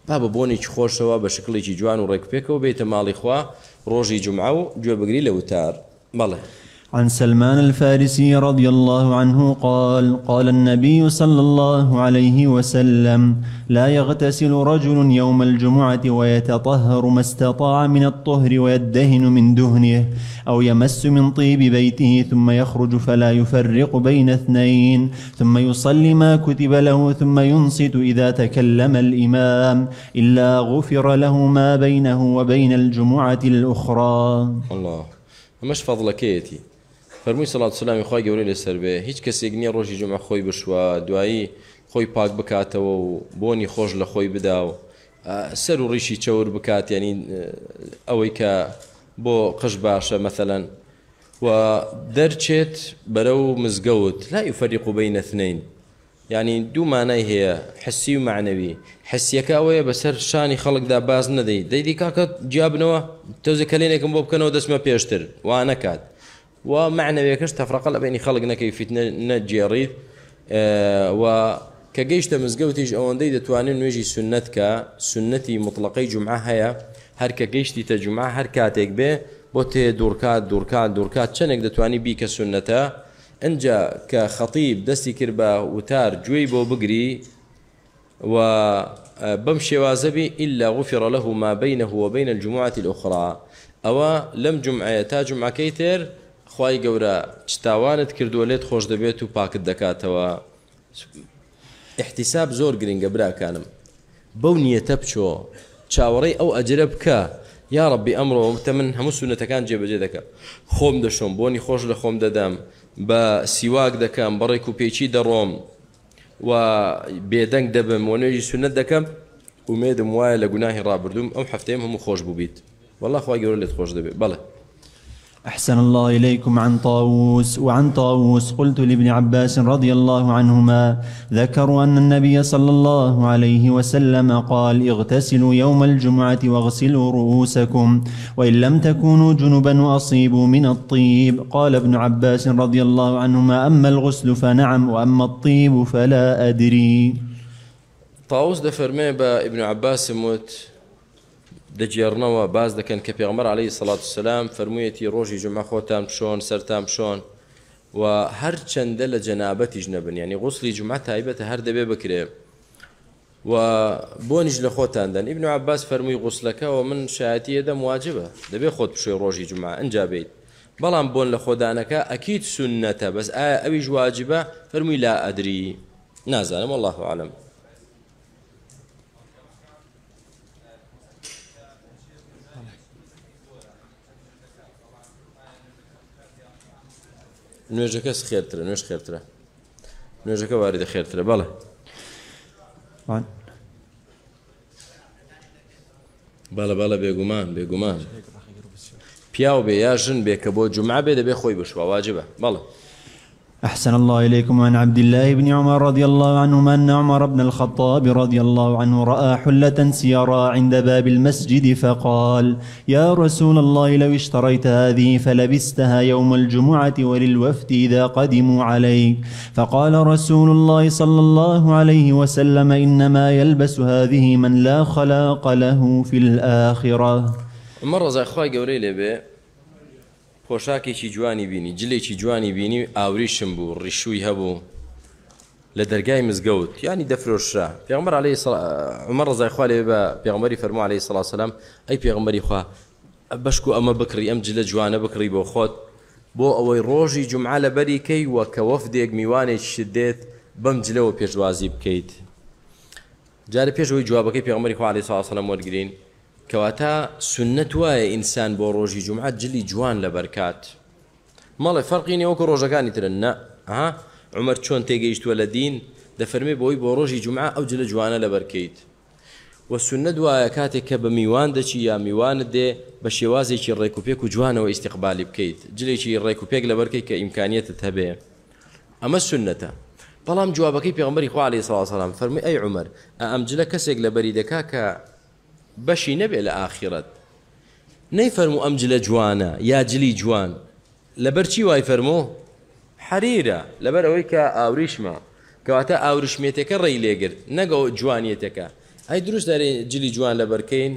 با بە بۆنیی خۆشەوە بە شکلێکی جوان و ڕێک پێکەوە بێتە ماڵی خوا ڕۆژی جمعە و گوێبگری لە وتار بەڵێ. عن سلمان الفارسي رضي الله عنه قال قال النبي صلى الله عليه وسلم لا يغتسل رجل يوم الجمعة ويتطهر ما استطاع من الطهر ويدهن من دهنه أو يمس من طيب بيته ثم يخرج فلا يفرق بين اثنين ثم يصلي ما كتب له ثم ينصت إذا تكلم الإمام إلا غفر له ما بينه وبين الجمعة الأخرى الله مش فضلك يا فەرمووی سەڵات سلامی خخوای گەورە لەسەر بێ هیچ کەسێک نییە ڕۆژی جمع خۆی بشوە دوایی خۆی پاک بکاتەوە و بۆنی خۆش لە خۆی بدا و سەر و ڕیشی چەور بکات ینی ئەوەی کە بۆ قش باشە مثلەن و دەرچێت بەرە و مزگەوت لای فەریق و بەی نەتنین ینی دوو مانای هەیە حسی و معنەوی حسیەکە ئەوەیە بەسەر شانی خەڵکدا باز نەدەیت دەیدی کاکە جیابنەوە تۆزی کلێنێکم بۆ بکەنەوە دەسمە پێشتر وانەکات ومعنەوێکەش تفرق لا بيني خلقنا كيف فیتە آه و كجيش گەیشتە او ئەوەندەی دەتوانین نوێژی سنت کە سنتی مطلقەی جمعە هەیە هەر کە گەیشتی تەجمع هەر کاتێک بێ بۆ دوركات دوركات دوورکات دوورکات چەندێک دەتوانی بیکە سنتە ئەجا کە وتار جويبو بۆ بگری و بمشي شێوازەبی الا غفر له ما بينه وبين الجمعة الأخرى او لم جمعه تا جمعه كيتر خی گەورە چتاوانت کردووە لێت خۆش دەبێت و پاکت دەکاتەوە احتیساب زۆر گرنگە براکانم بەو نیەتە بچۆ چاوەڕێی ئەو ئەجرە بکە یا ڕبی ئەمڕۆ تە من هەموو سونەتەکان جێبەجێ دەکەم خۆم دەشۆم بۆنی خۆش لە خۆم دەدەم بە سیواک دەکەم بەڕێک و پێچی دەڕۆم و بێدەنگ دەبم و نوێژی سونەت دەکەم ومێدم وایە لە گوناهی ڕابردوم ئەم هەفتەیەم هەموو خۆش بووبیت وەڵا خوا گەورە لێت خۆش دەبێت بەڵێ أحسن الله إليكم عن طاووس وعن طاووس قلت لابن عباس رضي الله عنهما ذكروا أن النبي صلى الله عليه وسلم قال اغتسلوا يوم الجمعة واغسلوا رؤوسكم وإن لم تكونوا جنبا وأصيبوا من الطيب قال ابن عباس رضي الله عنهما أما الغسل فنعم وأما الطيب فلا أدري طاووس دفر فرمي ابن عباس موت دەجێڕنەوە باز دەکەن کە پێغمەر عليهەی سەڵات سلام فەرموویەتی ڕۆژی جمەخۆتان پشۆن سەرتان پشۆن و هەر چەندە لە جەنابەتیش نەبنیانی غوسلی جمع تایبەتە هەر دەبێ بکرێ و بۆنیش لە خۆتاندەن ئیبن عباس فەرمووی غوسلەکەەوە من شایەتیە دەم واجبە دەبێ خۆت پشێ ڕۆژی جمع ئەجا بیت بەڵام بۆن لە خۆدانەکە ئەکییت سونەتە بەس ئایا ئەویش واجبە فەرمووی لا ئەدری نازانم الله عالم نوێژەکەس خێرترە نوێژ خێرترە نوێژەکە واردە خێرترە بەڵێ بەڵە بەڵە بێگومان بێگومان پیاو بێ یا ژن بێ کە بۆ جوما بێ دەبێ خۆی بشواواجبە بەڵە أحسن الله إليكم عن عبد الله بن عمر رضي الله عنهما أن عمر بن الخطاب رضي الله عنه رأى حلة سيارى عند باب المسجد فقال يا رسول الله لو اشتريت هذه فلبستها يوم الجمعة وللوفد إذا قدموا عليك فقال رسول الله صلى الله عليه وسلم إنما يلبس هذه من لا خلاق له في الآخرة مرة زي أخوي قولي لي پۆشاکێکی جوانی بینی جلێکی جوانی بینی ئاوریشم بوو ڕیشووی هەبوو لە دەرگای مزگەوت ینی دەفرۆشرا پێغمبەر عليه عمر ڕزای خوا لێ بە پێغمەری فەرمو عليه سلا سلام ئەی پێغمبەری خوا بەشکو ئەمە بکری ئەم جلە جوانە بکری بۆ خۆت بۆ ئەوەی ڕۆژی جمعە لە بەری کەی وە کە وەفدێک میوانێک شدێت بەم جلەوە پێشوازی بکەیت جارە پێشەوەی جوابەکەی پێغمەری خوا عليه سلا سلام وەرگین کەواتە سنت وایە ئینسان بۆ ڕۆژی جمعات جلی جوان لە بەرکات مەڵێ فەرقینی وەکو ڕۆژەکانی ترن نە ئەها عمر چۆن تێگەیشتووە لە دین دەفەرمێ بۆی بۆ ڕۆژی جمعە ئەو جلە جوانە لە بەرکەیت وە سنە دوایە کاتێک کە بە میوان دەچی یا میوانت دێ بە شێوازێکی ڕێکوپێک و جوانەوە ئیسیقبالی بکەیت جلێکی ڕێکوپێک لە بەرکەی کە ئیمکانیەتت هەبێ ئەمە سنەتە بەڵام جوابەکەی پێغمبەری خوالی ساڵسەلام فەرمی ئەی عمر ئەم جلە کەسێک لە بەری دەکا کە بشي نبي لە نيفرمو نەیفەرمو جوانا يا جلي جوان لەبەر چی وای حريرة حەریرە لەبەر أوريشما كواتا ئاوریشمە کەواتە ئاوریشمێتەکە ڕێی لێگرت نەگە دروس داري جلي جوان لەبەرکەین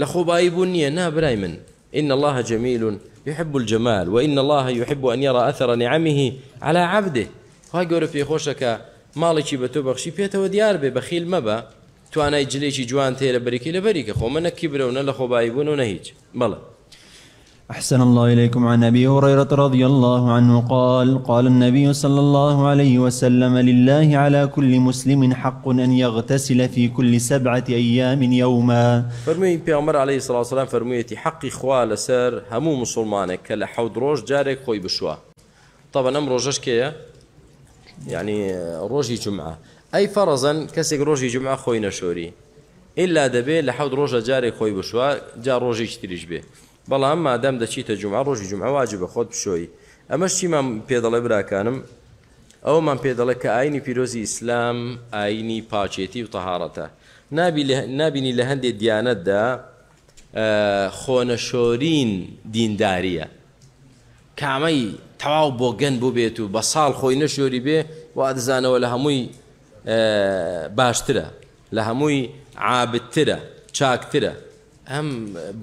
لە خۆبایی بوون نییە نابرای من إن الله جميل يحب الجمال وإن الله يحب أن يرى أثر نعمه على عبده هاي گەورە في خوشك بە تۆ بەخشی پێێتەوە ببخيل مبا توانای جلیشی جوان تیر بریکی بەریکی خو من خۆ منەکی نه لخو بایبون و نەهیچ بله أحسن الله إليكم عن أبي هريرة رضي الله عنه قال قال النبي صلى الله عليه وسلم لله على كل مسلم حق أن يغتسل في كل سبعة أيام يوما فرمي عمر عليه الصلاة والسلام فرميتي حقي خوا لسر همو مسلمانك لحود روش جارك خوي بشوا طبعا أم روجش كيا يعني روجي جمعة ئەی فەڕزەن کەسێک ڕۆژی جمع خۆی نەشۆری ئللا دەبێ لە حەوت ڕۆژە جارێک خۆی بشوە جا ڕۆژێکی تریش بێ بەڵام مادەم دەچیتە جمع ڕۆژی جمع واجب بە خۆت بشۆی ئەمەش چیمان پێدەڵێ براکانم ئەومان پێدەڵێ کە ئاینی پیرۆزی ئیسلام ئاینی پاچێتی و تەهارەتە نبینی لە هەندێک دیانەتدا خۆنەشۆرین دینداریە کامەی تەواو بۆ گەن بوو بێت و بە ساڵ خۆی نەشۆری بێ و ئادزانەوە لە هەمووی باشترە لە هەمووی عابترە چاکترە ئەم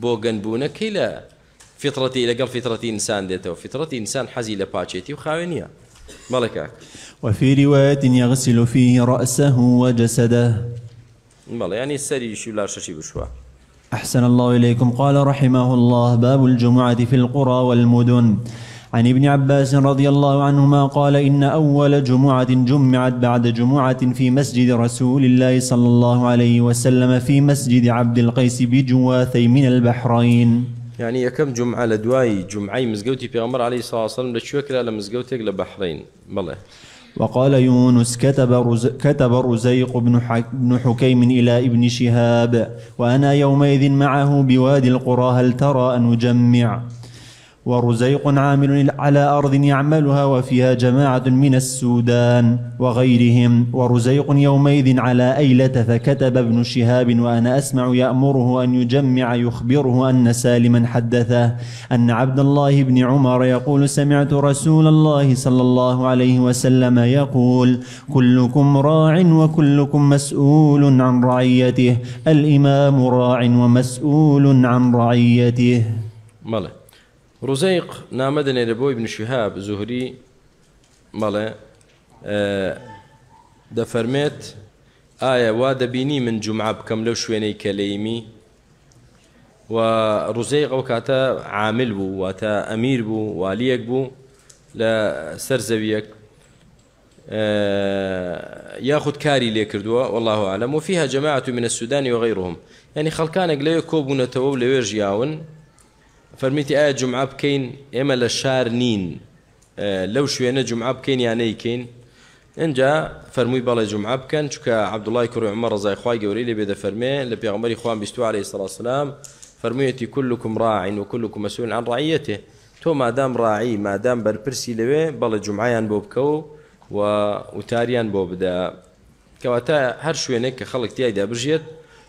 بۆ گەنبوونەکەی لە فطرەتی لەگەڵ فطرەتی ئینسان دێتەوە فطرەتی ئینسان حەزی لە پاچێتی و خاوێن نیە وفي رواية يغسل فيه رأسه وجسده مال يعني السري شو لا ششي بشوا أحسن الله إليكم قال رحمه الله باب الجمعة في القرى والمدن عن ابن عباس رضي الله عنهما قال إن أول جمعة جمعت بعد جمعة في مسجد رسول الله صلى الله عليه وسلم في مسجد عبد القيس بجواثي من البحرين يعني كم جمعة لدواي جمعي مزقوتي في عمر عليه الصلاة والسلام لشوكرا لمزقوتك لبحرين بلى وقال يونس كتب كتب رزيق بن بن حكيم الى ابن شهاب وانا يومئذ معه بوادي القرى هل ترى ان نجمع ورزيق عامل على أرض يعملها وفيها جماعة من السودان وغيرهم ورزيق يومئذ على أيلة فكتب ابن شهاب وأنا أسمع يأمره أن يجمع يخبره أن سالما حدثه أن عبد الله بن عمر يقول سمعت رسول الله صلى الله عليه وسلم يقول كلكم راع وكلكم مسؤول عن رعيته الإمام راع ومسؤول عن رعيته ملك ڕوزەیق نامدني لبوي بن شهاب زهري مالا آه، دفرمت آية واد بيني من جمعة بكم لو شوێنەی کەلەیمی و ڕوزەیق ئەو عامل بو واتا أمير بو واليك بو لا سەر زەویەک آه، كاري کاری والله اعلم وفيها جماعة من السودان وغيرهم يعني خلكان لەوێ کۆبوونەتەوە و فرميتي ايه فەرمیتی ئایا جمعە بکەین ئێمە لو شوية نین لەو كين جمعە بکەین یانەیکەین اینجا فەرمووی بەڵێ جمعە بکەن چکە عبدوڵای کوڕمە ڕزای خخوای گەورەی لي بێدە فرمي لە پێغمەری خوان بيستوى عليه الصلاة والسلام فرميتي كلكم راع وكلكم مسؤول عن رعيته تو مادام راعي مادام بەرپرسی لەوێ بەڵێ جمعیان يعني بۆ بکە و و وتاریان يعني بۆ بدە کەواتە هەر شوێنێک يعني کە خەڵک تایدا بژێت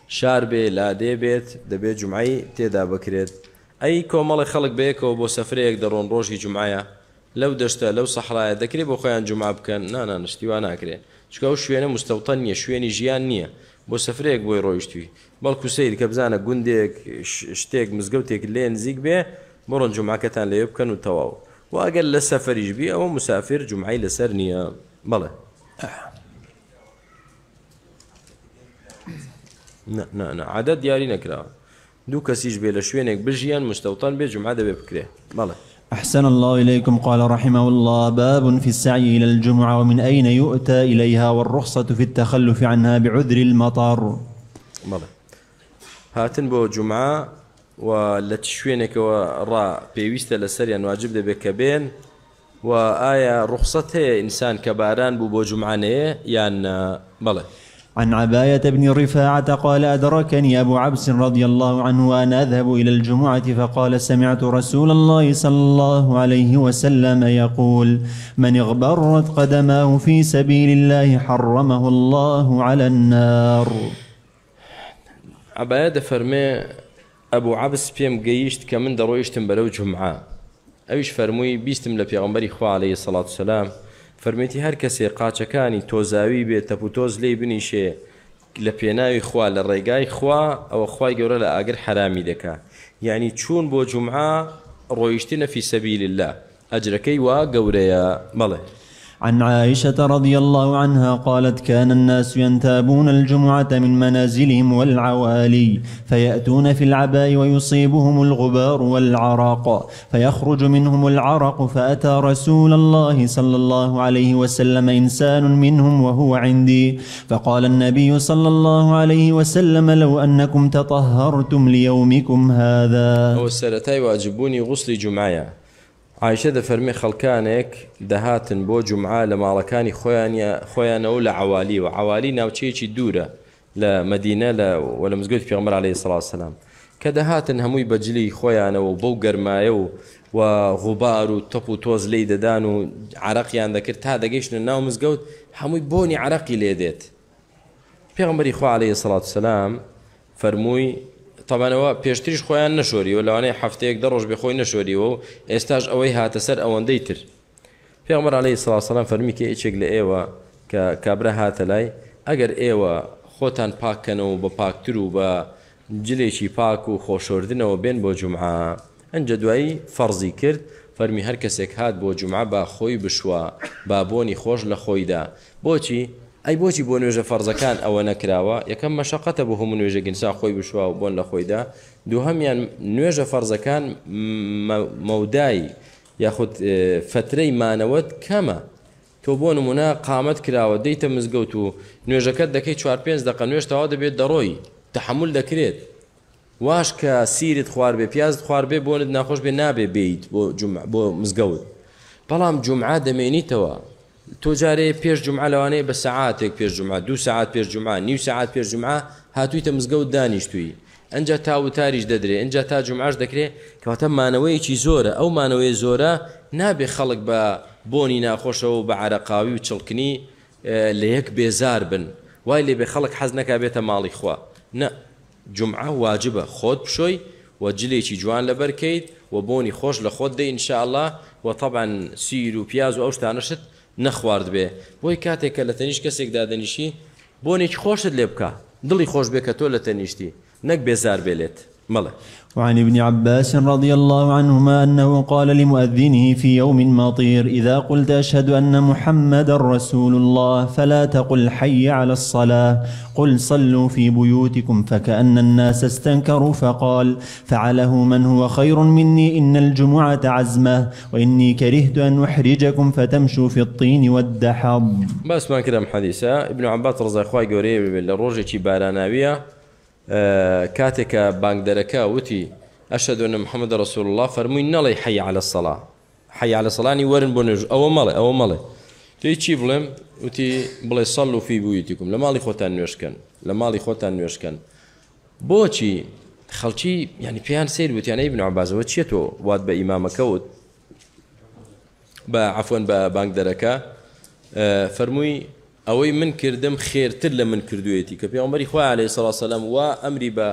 شار بێ لا ديبيت دبي جمعي تيدا بكريت ئەی کۆمەڵی خەڵک بەیەکەوە بۆ سەفرەیەک دەڕۆن ڕۆژی جمعایە لەو دەشتە لەو سەحرایە دەکرێت بۆ خۆیان جمع بکەن نانا نشتیوان ناکرێت چکە و شوێنە مستەوتەن نییە شوێنی ژیان نییە بۆ سەفرەیەک بۆی ڕۆیشتوی بەڵکو سیر کە بزانە گوندێک شتێک مزگەوتێک لێ نزیک بێ بڕۆن جمعکەتان لێ بکەن و تەواو و ئەگەر لە سەفەریش بی ئەوە مسافر جمعی لەسەر نییە بەڵێ عادەت دیاری نەکراوە دو كسيج بلا شوينك بجيان مستوطن بجمعة بێ جمعە دەبێ أحسن الله إليكم قال رحمه الله باب في السعي إلى الجمعة ومن أين يؤتى إليها والرخصة في التخلف عنها بعذر المطار بلى هاتن بو جمعة ولا تشوينك ورا بيويست لسريا واجب دبك بين وآية رخصته إنسان كباران بو بو يعني بلى عن عباية بن رفاعة قال أدركني أبو عبس رضي الله عنه وأنا أذهب إلى الجمعة فقال سمعت رسول الله صلى الله عليه وسلم يقول من اغبرت قدماه في سبيل الله حرمه الله على النار عباية فرمي أبو عبس بيم قيشت كمن درويشتم بلو جمعة أيش فرموي بيستم لبيغمبري إخوة عليه الصلاة والسلام فەرمێتی هەر کەسێ قاچەکانی تۆزاوی بێت تەپوتۆز لی بنیشێ لە پێناوی خوا لە ڕێگای خوا ئەوە خی گەورە لە ئاگر حرامی دەکا یعنی چوون بۆ جمعا ڕۆیشتی نەفی سەبیل لە ئەجرەکەی وا گەورەیە مەڵێ عن عائشة رضي الله عنها قالت كان الناس ينتابون الجمعة من منازلهم والعوالي فيأتون في العباء ويصيبهم الغبار والعراق فيخرج منهم العرق فأتى رسول الله صلى الله عليه وسلم إنسان منهم وهو عندي فقال النبي صلى الله عليه وسلم لو أنكم تطهرتم ليومكم هذا أو السرتاي واجبوني غسل جمعية عیشە دەفەرمی خەڵکانێک دەهاتن بۆ جمعا لە ماڵەکانی خۆیانەوە لە عوالی و عوالی ناوچەیەکی دوورە لە مدینە لە وە لە مزگوت پێمەرا عليه سلاسلام کە دەهاتن هەمووی بەجلی خۆیانەوە بەو گەرمایە و و غوبار و تەپ و تۆز لی دەدان و عراقیان دەکرد تا دەگەیشتن ناو مزگەوت هەمووی بۆنی عراقی لێ دێت پێغمبەری خوا عليه سلات سلام فەرمووی تەبانەوە پێشتریش خۆیان نەشۆریەوە لەوانەیە هەفتەیەک دە ڕۆژ بخۆی نەشۆریەوە و ئێستاش ئەوەی هاتە سەر ئەوەندەی تر پێمەەر عليهەی سلاسەلام فەرمی کە ئێچێک لە ئێوە کە کابرا هاتە لای ئەگەر ئێوە خۆتان پاکەنەوە بە پاکتر و بە جلێکی پاک و خۆشۆردنەوە بێن بۆ جمعە ئەنجە دوایی فەرزی کرد فەرمی هەر کەسێک هات بۆ جمعە با خۆی بشوە بابوونی خۆش لە خۆیدا بۆچی ئەی بۆچی بۆ نوێژە فەرزەکان ئەوە نەکراوە یەکەم مەشقەتە بۆ هەموو نوێژەگینسان خۆی بشووە بۆن لە خۆیدا دووهمیان نوێژە فەرزەکان مەودایی یاخود فترەی مانەوەت کەمە تۆ بۆ نمونە قامت کراوە دەیتە مزگەوت و نوێژەکەت دەکەی 4 پێ دقە نوێشتەوە دەبێت دەڕۆی تحمل دەکرێت واش کە سیرت خوار بێ پیاز خوار بێ بۆنت ناخۆش بێ نابێ بیت بۆ بۆ مزگەوت بەڵام جمعە دەمێنیتەوە تۆ جارەیە پێش جمعالوانەیە بە سعاتێک پێش جمع دو ساعت پێش جمع نی ساعت پێش جمع هاتوویتە مزگەوت دانیشتووی ئەجا تاوتاریش دەدرێ ئەجا تا جمعاش دەکرێت کەواتە مانەوەیەکی زۆرە ئەو مانەوەی زۆرە نابێ خەڵک بە بۆنی ناخۆشەوە بە عراقاوی و چڵکنی لە یەک بێزار بن وای لێ بێ خەڵک حەز نەکا بێتە ماڵی خوا نە جمعە واجبە خۆت بشۆی و جلێکی جوان لەبەرکەیت و بۆنی خۆش لە خۆت دەی انشاءله و طبعاً سیر و پیاز و ئەو شتانەشت نەخوارد بێ بۆی کاتێککە لە تەنیش کەسێک دادەنیشی بۆ نێک خۆشت لێ بکە دڵی خۆش بێ کە تۆ لە تەنیشتی نەک بێزار بێلێت مەڵێ وعن ابن عباس رضي الله عنهما أنه قال لمؤذنه في يوم مطير إذا قلت أشهد أن محمد رسول الله فلا تقل حي على الصلاة قل صلوا في بيوتكم فكأن الناس استنكروا فقال فعله من هو خير مني إن الجمعة عزمة وإني كرهت أن أحرجكم فتمشوا في الطين والدحض بس ما كلام حديثة ابن عباس رضي الله عنه يقول إيه، روجي باراناوية کاتێکە بانگدەرەکە وتی ئەشە دوێنم محەممەد رەسول الله فەرمووی نەڵی حەی على سەلا حەی على سەلانی وەرن بۆ نوێژ ئەوە مەڵێ ئەوە مەڵێ توی چی بڵێم وتی بڵێ سەڵ و فی بوویتیکم لە ماڵی خۆتان نوێشکەن لە ماڵی خۆتان نوێشکەن بۆچی خەڵکی ینی پێیان سیر وتیانەی بن عبازەوە چێتەوە وات بە ئیمامەکەوت بە عفۆن بە بانگدەرەکە فەرمووی أو من كردم خير تل من كردويتي كبي عمر خوا عليه الصلاه وا ئەمری با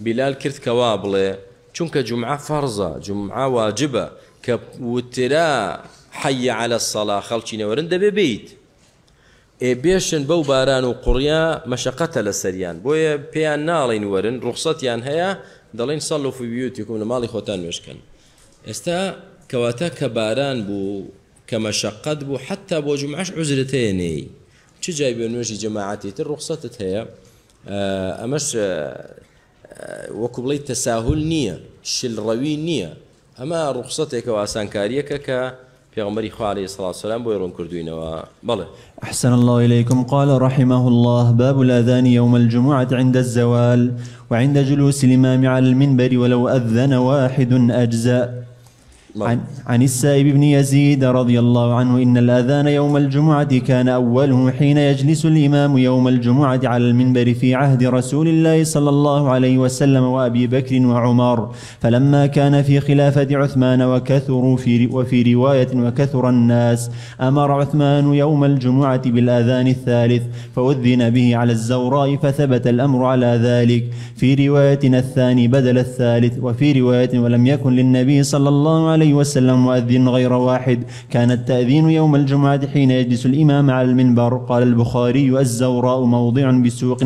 بلال كرت كوابله بڵێ چونکە فرضه جمعه واجبه كوترا وترا حي على الصلاة خەڵکی ورند ببيت اي بيشن بو باران وقريا قوڕیا لسريان بو بيان نالين ورن ناڵین وەرن ڕوخسەتیان هەیە صلوا في و فبیوتیکم لە ماڵی خۆتان وێشکن ئێستا کەواتە کە باران بو کە بو بوو حتا بۆ چه جای به نوشی جماعتی تر تساهل نیه شل وەکو نیه اما نییە شلڕەوی نییە ئەمە ڕوخسەتێکەوە که کە پیغمبري خالي صلی اللہ عليه وسلم بيرون كردوينوا بلى أحسن الله إليكم قال رحمه الله باب الأذان يوم الجمعة عند الزوال وعند جلوس الإمام على المنبر ولو أذن واحد اجزاء عن, عن السائب بن يزيد رضي الله عنه إن الأذان يوم الجمعة كان أوله حين يجلس الإمام يوم الجمعة على المنبر في عهد رسول الله صلى الله عليه وسلم وأبي بكر وعمر فلما كان في خلافة عثمان وكثروا في وفي رواية وكثر الناس أمر عثمان يوم الجمعة بالأذان الثالث فأذن به على الزوراء فثبت الأمر على ذلك في رواية الثاني بدل الثالث وفي رواية ولم يكن للنبي صلى الله عليه عليه وسلم مؤذن غير واحد كان التأذين يوم الجمعة حين يجلس الإمام على المنبر قال البخاري الزوراء موضع بسوق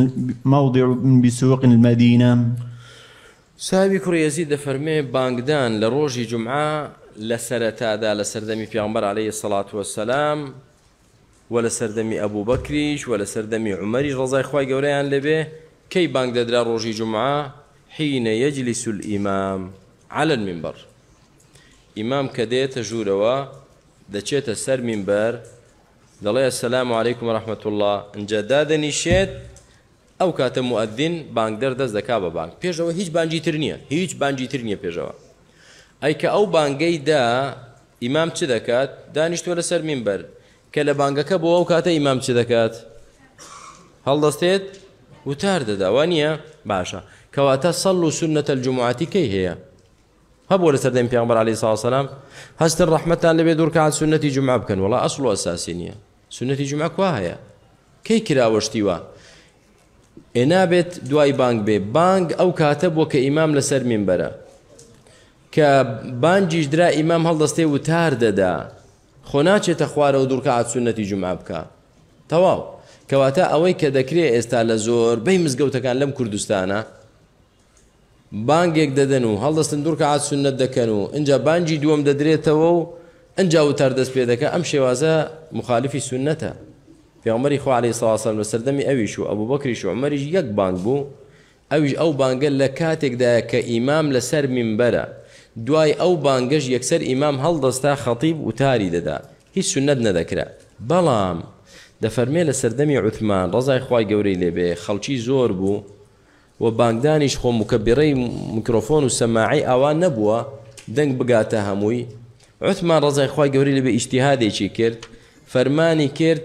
موضع بسوق المدينة سابي کوڕی يزيد فرمي بانغدان لروج جمعة جمعا لە سەرەتادا لە سەردەمی پیامبەر عليهەیە سەڵات وەسەسلام و لە سەردەمی ئەبوو بەکریش و لە سەردەمی عمەری لبه كي گەورەیان لەبێ کەی بانگ دەدرا ڕۆژی على المنبر ئیمام کە دێتە ژوورەوە دەچێتە سەر مینبەر دەڵێ سلام عیکم رححمت الله ئەجا دادەنیشێت ئەو کاتە موعددین بانگدەر دەست دەکا بە بانک پێشەوە هیچ بانجی تر نییە هیچ بانجی تر نییە پێشەوە ئەیکە ئەو بانگەی دا ئیمام چ دەکات دانیشتوە لەسەر مینبەر کە لە بانگەکە بۆ ئەو کاتە ئیمام چ دەکات هەڵدەستێت وتار دەداوە نییە باشە کەواتە سەڵ و سنەتە الجمعاتی کەی هەیە هەبوو لە سەردەم پیامبەر علی ساسەلام هەستن ڕحمەتان لەبێ دوورکان سنەتی جمع بکەن وڵا ئەسڵ و ئەساسی نییە سنەتی جمع کوا هەیە کەی کراوەشتی وە ئێنابێت دوای بانگ بێ بانگ ئەو کاتە بۆ کە ئیمام لەسەر منبەرە کە بانگیش درا ئیمام هەڵدەستێ وتار دەدا خۆ ناچێتە خوارە و دوورکە ئاچونەتی جمع بکە تەواو کەواتە ئەوەی کە دەکرێت ئێستا لە زۆر بەی مزگەوتەکان لەم کوردستانە بانگێک دەدەن و هەڵدەستن دوورکە ئاسونەت دەکەن و اینجا بانجی دووەم دەدرێتەوە و ئەجا وتار دەست پێ دەکە ئەم شێوازە مخالفی سونەتە پێمەری خوالی ساسان لە سەردەمی ئەویش و ئەوبوو بەکریش و ئەمەریش یەک بانگ بوو ئەویش ئەو بانگە لە کاتێکدایە کە ئیمام لەسەر میمبەرە دوای ئەو بانگەش یەکسەر ئیمام هەڵدەستا خەتیب وتاری دەدا هیچ سنت نەدەکرا بەڵام دەفەرمێ لە سەردەمی عوتمان ڕزای خی گەورەی لێبێ خەڵکی زۆر بوو و بانگدانیش خو مکبری میکروفون و سماعی ئەوان نبوا دنگ بگاته هموی عثمان ڕزای خی گەوری اجتهادی چی کرد فرمانی کرد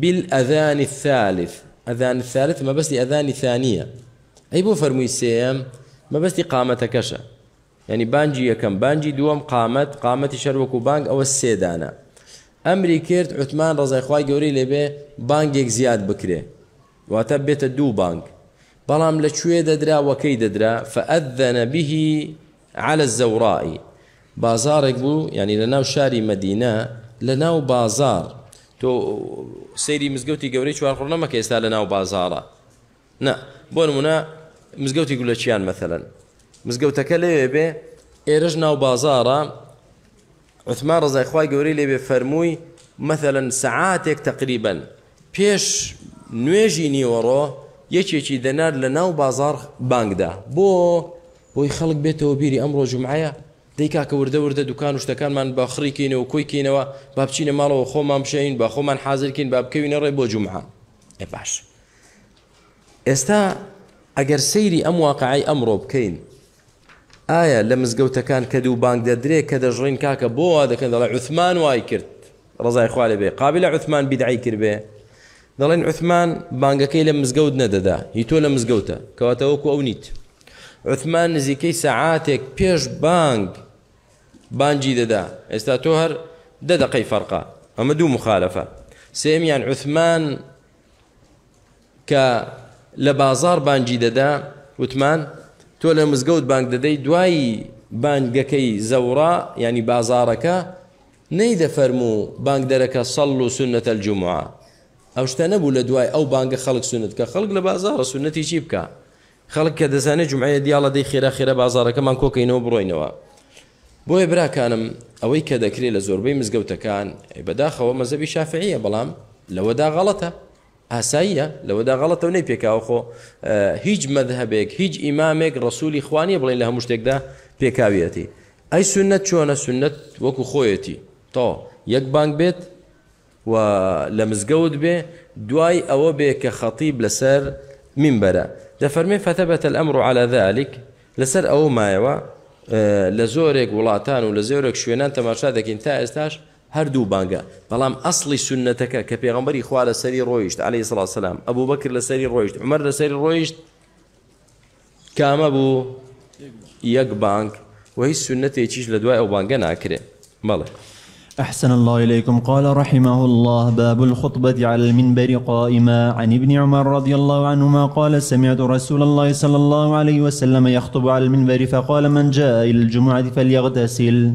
بیل اذان الثالث اذان الثالث مەبەستی ئەذانی ثانیە ئەی ما بس سێم قامت قامەتەکەشە یعنی بانجی یەکەم بانجی دوم قامت قامت شروکو بانگ او سێدانە امری کرد عثمان ڕزای خی گەوری بانگ یک زیاد بکره واتە بێتە دو بانگ بلام لەکوێ ددرا وكي ددرا فأذن به على الزوراء بازارێک بوو يعني لە شاري مدينة مەدینە بازار تو سيري مزقوتي گەورەی چوارخڕ نەمەکە ئێستا لە ناو بازارە نه بۆ نمونە مزگەوتی گولەچیان مثلەن مزگەوتەکە لەوێ بێ ئێرەش ناو بازارا عثمان رضا اخوة قوري لي بفرموي مثلا ساعاتك تقريبا پێش نوێژی نیوەڕۆ یەکێکی دەنار لە ناو بازار بانگدا بۆ بۆی خەڵک بێتەوە بیری ئەمڕۆ ژمعایە دیکا کە وردە وردە دوکان و شتەکانمان بە خڕیکینەوە کۆیکینەوە با بچینە ماڵەوە خۆمان بشین با خۆمان حازرکین با بکەوینە ڕێ بۆ جمعە ئە باش ئێستا ئەگەر سەیری ئەم واقعی ئەمڕۆ بکەین ئایا لە مزگەوتەکان کە دوو بانگ دەدرێ کە دەژڕین کاکە بۆ وا دەکەن دەڵی عوثمان وای کرد ڕزای خوالێ بێ قابلە عوثمان بیدعی کرد بێ دەڵێن عثمان بانگەکەی لە مزگەوت نەدەدا هی تۆ لە مزگەوتە او وەکو عثمان نزيكي ساعاتك بيش بانگ بانجی دەدا ئێستا تۆ هەر فرقه اما دو مخالفة سيم يعني عثمان کە لبازار بازار بانجی دەدا وتمان تۆ لە مزگەوت بانگ دەدەی دوایی بانگەکەی زەورا ینی بازارەکە فرمو بانگدەرەکە سەڵ و سنەتە الجمعة ئەو شتە نەبوو لە دوای ئەو بانگە خەڵک سونت کە خەڵک لە بازارە سونەتی چی بکە خەڵک کە دەزانێت جمعایە دیاڵە دەی خێرا خێرە بازارەکەمان کۆکەینەوە بڕۆینەوە بۆیە براکانم ئەوەی کە دەکرێت لە زۆربەی مزگەوتەکان بەداخەوە مەزەبی شافعیە بەڵام لەوەدا غەڵەتە ئاساییە لەوەدا غەڵەتە و نەی پێکاو خۆ هیچ مەدهبێک هیچ ئیمامێک ڕسوولی خوانی بڵێن لە هەموو شتێکدا پێکاویەتی ئەی سونەت چۆنە سونەت وەکو خۆیەتی تۆ یەک بانگ بێت و لە مزگەوت بێ دوای ئەوە بێ کە خەتیب لەسەر منبەرە دەفەرمێ فەتەبەت ئەمر على ذلك لەسەر ئەوە مایەوە لە زۆرێک وڵاتان و لە زۆرێک شوێنان تەماشا دەکەین تا ئێستاش هەردوو بانگە بەڵام ئەسلی سنەتەکە کە پێغمبەری خوا لە سەری ڕۆیشت علی سڵ سلام ئەبوو بەکر لە سەری ڕۆیشت عمر لە سەری ڕۆیشت کامە بوو یەک بانک و هیچ سنەتێکیش لە دوای ئەو بانگە ناکرێ مەڵێ أحسن الله إليكم قال رحمه الله باب الخطبة على المنبر قائما عن ابن عمر رضي الله عنهما قال سمعت رسول الله صلى الله عليه وسلم يخطب على المنبر فقال من جاء إلى الجمعة فليغتسل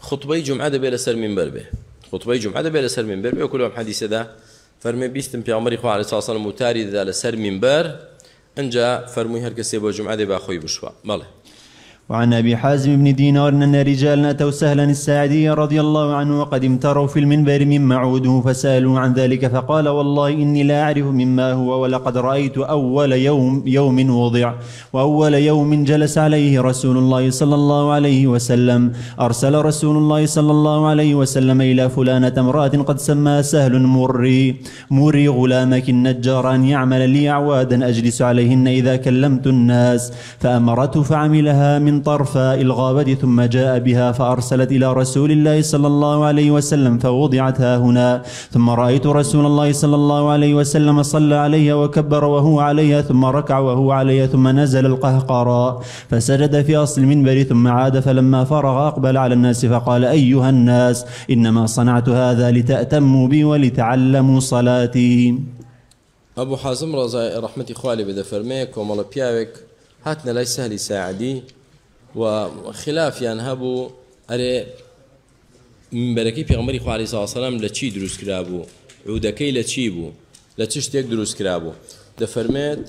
خطبة جمعة بلا سر منبر به خطبة جمعة بلا سر منبر به كلهم حديث ذا فرمي بيستم في عمر إخوة عليه الصلاة والسلام متاري ذا لسر منبر جاء فرمي هركسي بجمعة بأخوي بشوى ماله وعن أبي حازم بن دينار أن رجالا أتوا سهلا الساعدي رضي الله عنه وقد امتروا في المنبر مما عوده فسألوا عن ذلك فقال والله إني لا أعرف مما هو ولقد رأيت أول يوم يوم وضع وأول يوم جلس عليه رسول الله صلى الله عليه وسلم أرسل رسول الله صلى الله عليه وسلم إلى فلانة امرأة قد سماها سهل مري مري غلامك النجار أن يعمل لي أعوادا أجلس عليهن إذا كلمت الناس فأمرته فعملها من من طرفاء الغابة ثم جاء بها فأرسلت إلى رسول الله صلى الله عليه وسلم فوضعت ها هنا ثم رأيت رسول الله صلى الله عليه وسلم صلى عليها وكبر وهو عليها ثم ركع وهو عليها ثم نزل القهقراء فسجد في أصل المنبر ثم عاد فلما فرغ أقبل على الناس فقال أيها الناس إنما صنعت هذا لتأتموا بي ولتعلموا صلاتي أبو حازم رضا رحمة إخواني بدا فرميك ومالا بياوك هاتنا ليس سهل ساعدي و خلافیان هەبوو ئەرێ منبەرەکەی پێغمەری خواری ساسەلام لە چی دروست کرا بوو عودەکەی لە چی بوو لە چ شتێک دروست کرا بوو دەفەرمێت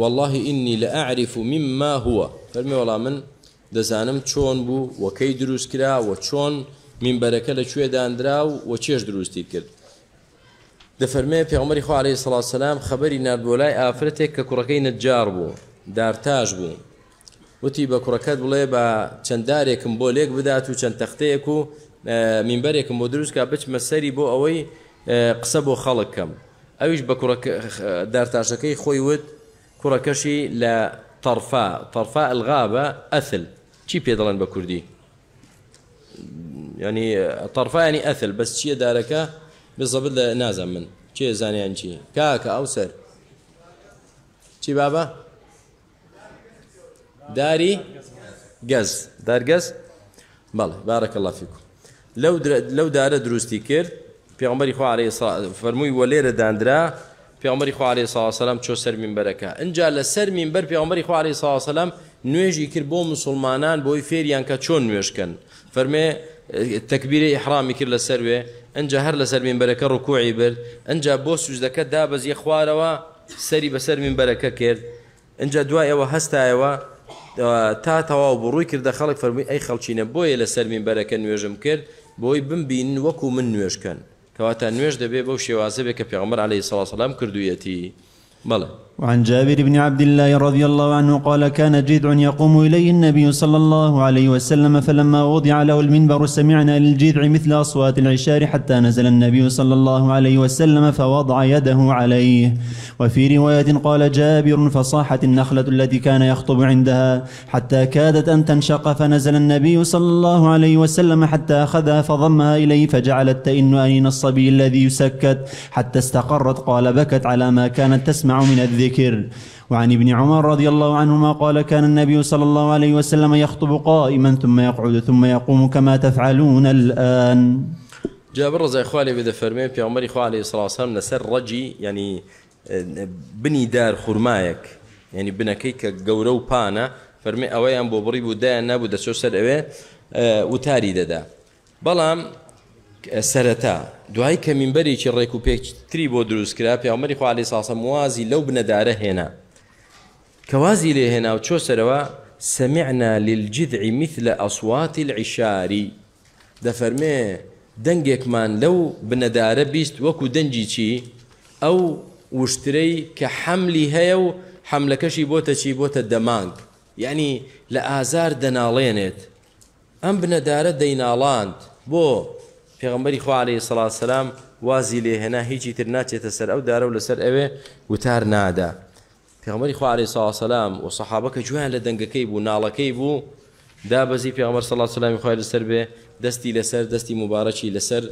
والله إني لأعرف مما هو فەرمی وڵا من دەزانم چۆن بوو وەکەی دروست کرا و چۆن منبەرەکە لەکوێ دانرا و و چێش دروستی کرد دەفەرمێ پێغمەری خوارەی سەڵسەسلام خبری نردبۆلای ئافرەتێک کە کوڕەکەی نەجار بوو دارتاژ بوو وتی بە کوڕەکەت بڵێ بە چەنددارێکم بۆ لێک بدات و چەند تەختەیەک و مینبەرێکم بۆ دروستکە بچمە سەری بۆ ئەوەی قسە بۆ خەڵکم ئەویش بە دارتاشەکەی خۆی وت کوڕەکەشی لە تەرفا تەرفا ئەلغابە ئەسل چی پێ دەڵێن بە کوردی ینی تەرفانی ئەسل بەس چییە دارەکە بزەبت لە نازان من چێ زانیان چی کاکە ئەو سەر چی بابە؟ داري قز دار قز بله بارك الله فيكم لو در... لو دار دروستي كير في عمر يخو عليه الصلاه فرموي ولير داندرا في عمر اخو عليه الصلاه والسلام شو سر من بركه ان جاء السر من بر في عمر اخو عليه الصلاه والسلام نويجي كير بو مسلمانان بو فيريان كاتشون نويشكن فرمي التكبير احرام كير للسر ان جاء هر من بركه ركوع بر ان جاء بو سجدك دابز يخوار سري بسر من بركه كير ان جاء دوائي وهستايوا تا تەواو بڕووی کردە خەڵک فەرمی ئەی خەڵچینە بۆیە لە سەرمین بەرەکە نوێژم کرد بۆی بمبین وەکو من نوێشکەن کەواتە نوێش دەبێ بەو شێوازە بێ کە پێغمەر عليهەی سەڵسەلام کردویەتی بەڵێ. وعن جابر بن عبد الله رضي الله عنه قال كان جذع يقوم إليه النبي صلى الله عليه وسلم فلما وضع له المنبر سمعنا للجذع مثل أصوات العشار حتى نزل النبي صلى الله عليه وسلم فوضع يده عليه وفي رواية قال جابر فصاحت النخلة التي كان يخطب عندها حتى كادت أن تنشق فنزل النبي صلى الله عليه وسلم حتى أخذها فضمها إليه فجعلت تئن أنين الصبي الذي يسكت حتى استقرت قال بكت على ما كانت تسمع من الذكر الذكر وعن ابن عمر رضي الله عنهما قال كان النبي صلى الله عليه وسلم يخطب قائما ثم يقعد ثم يقوم كما تفعلون الآن جابر رضي خوالي بذا فرمي في عمر خوالي صلى الله عليه وسلم نسر رجي يعني بني دار خرمايك يعني بنكيك قورو بانا فرمي اويان بو بريبو دا نابو دا سوسر اوي آه، وتاري ددا بلام سەرەتا دوای کەمینبەرێکی ڕێک و پێکتری بۆ دروستکرا پیامەری خوالی ساسە موازی لەو بنەدارە هێنا کەوازی لێ هێنا و چۆ سەرەوە سمعنا للجذع مثل أصوات العشاري دەفەرمێ دەنگێکمان لەو بنەدارە بیست وەکو دەنجی چی ئەو وشترەی کە حملی هەیە و حملەکەشی بۆتە چی بۆتە دەمانگ یعنی لە ئازار دەناڵێنێت ئەم بنەدارە دەیناڵاند بۆ پێغمبەری خوارێ سەڵات سەسلام وازی لێهێنا هیچی تر ناچێتە سەر ئەو دارە و لەسەر ئەوێ وتار نادا پێغمەری خوارێ ساسەسلام و سەحابەکە جویان لە دەنگەکەی بوو ناڵەکەی بوو دابەزی پێغمەر سەڵات سلامی خخوای لەسەر بێ دەستی لەسەر دەستی مبارەکی لەسەر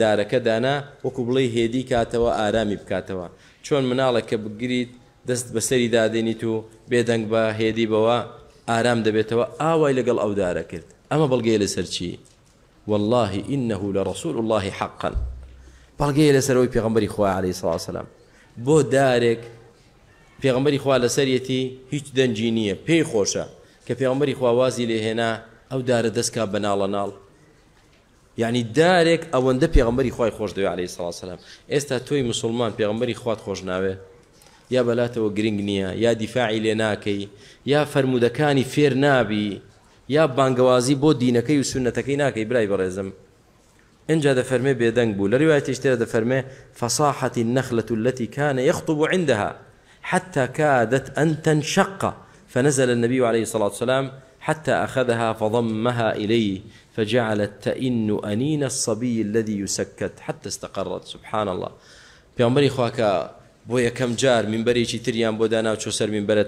دارەکە دانا وەکو بڵێ هێدی کاتەوە ئارامی بکاتەوە چۆن مناڵەکە بگریت دەست بەسەری دادێنیت و بێدەنگ بە هێدی بەوە ئارام دەبێتەوە ئاوای لەگەڵ ئەو دارە کرد ئەمە بەڵگەی لەسەر چی والله إنه لرسول الله حقا بەڵگەیە لەسەرەوەی پێغمبەری خوا عليه سلاسەلام بۆ دارێک پێغمبەری خوا لەسەرەتی هیچ دەنجی نییە پێی خۆشە کە پێغمبەری خواوازی لێهێنا ئەو دارە دەستکا بەناڵە ناڵ یعنی دارێک ئەوەندە پێغمبەری خی خۆش دەوێت عليه سلاسەلام ئێستا تۆی مسلمان پێغمبەری خوات خۆشناوێ یا بەلاتەوە گرنگ نییە یا دیفاعی لێ ناکەی یا فەرمودەکانی فێر نابی یا بانگوازی بۆ دینەکەی و سونەتەکەی ناکەی برای بەڕێزم اینجا دەفەرمێ بێدەنگ بوو لە ریواەتی ده فرمه فصاحت النخلة التي كان يخطب عندها حتى كادت أن تنشق فنزل النبي عليه الصلاة والسلام حتى أخذها فضمها إليه فجعلت تئن أنين الصبي الذي يسكت حتى استقرت سبحان الله پیامبری خواکە بويا كم جار منبەرێکی تریان بۆ دانا و چۆسەر منبەرە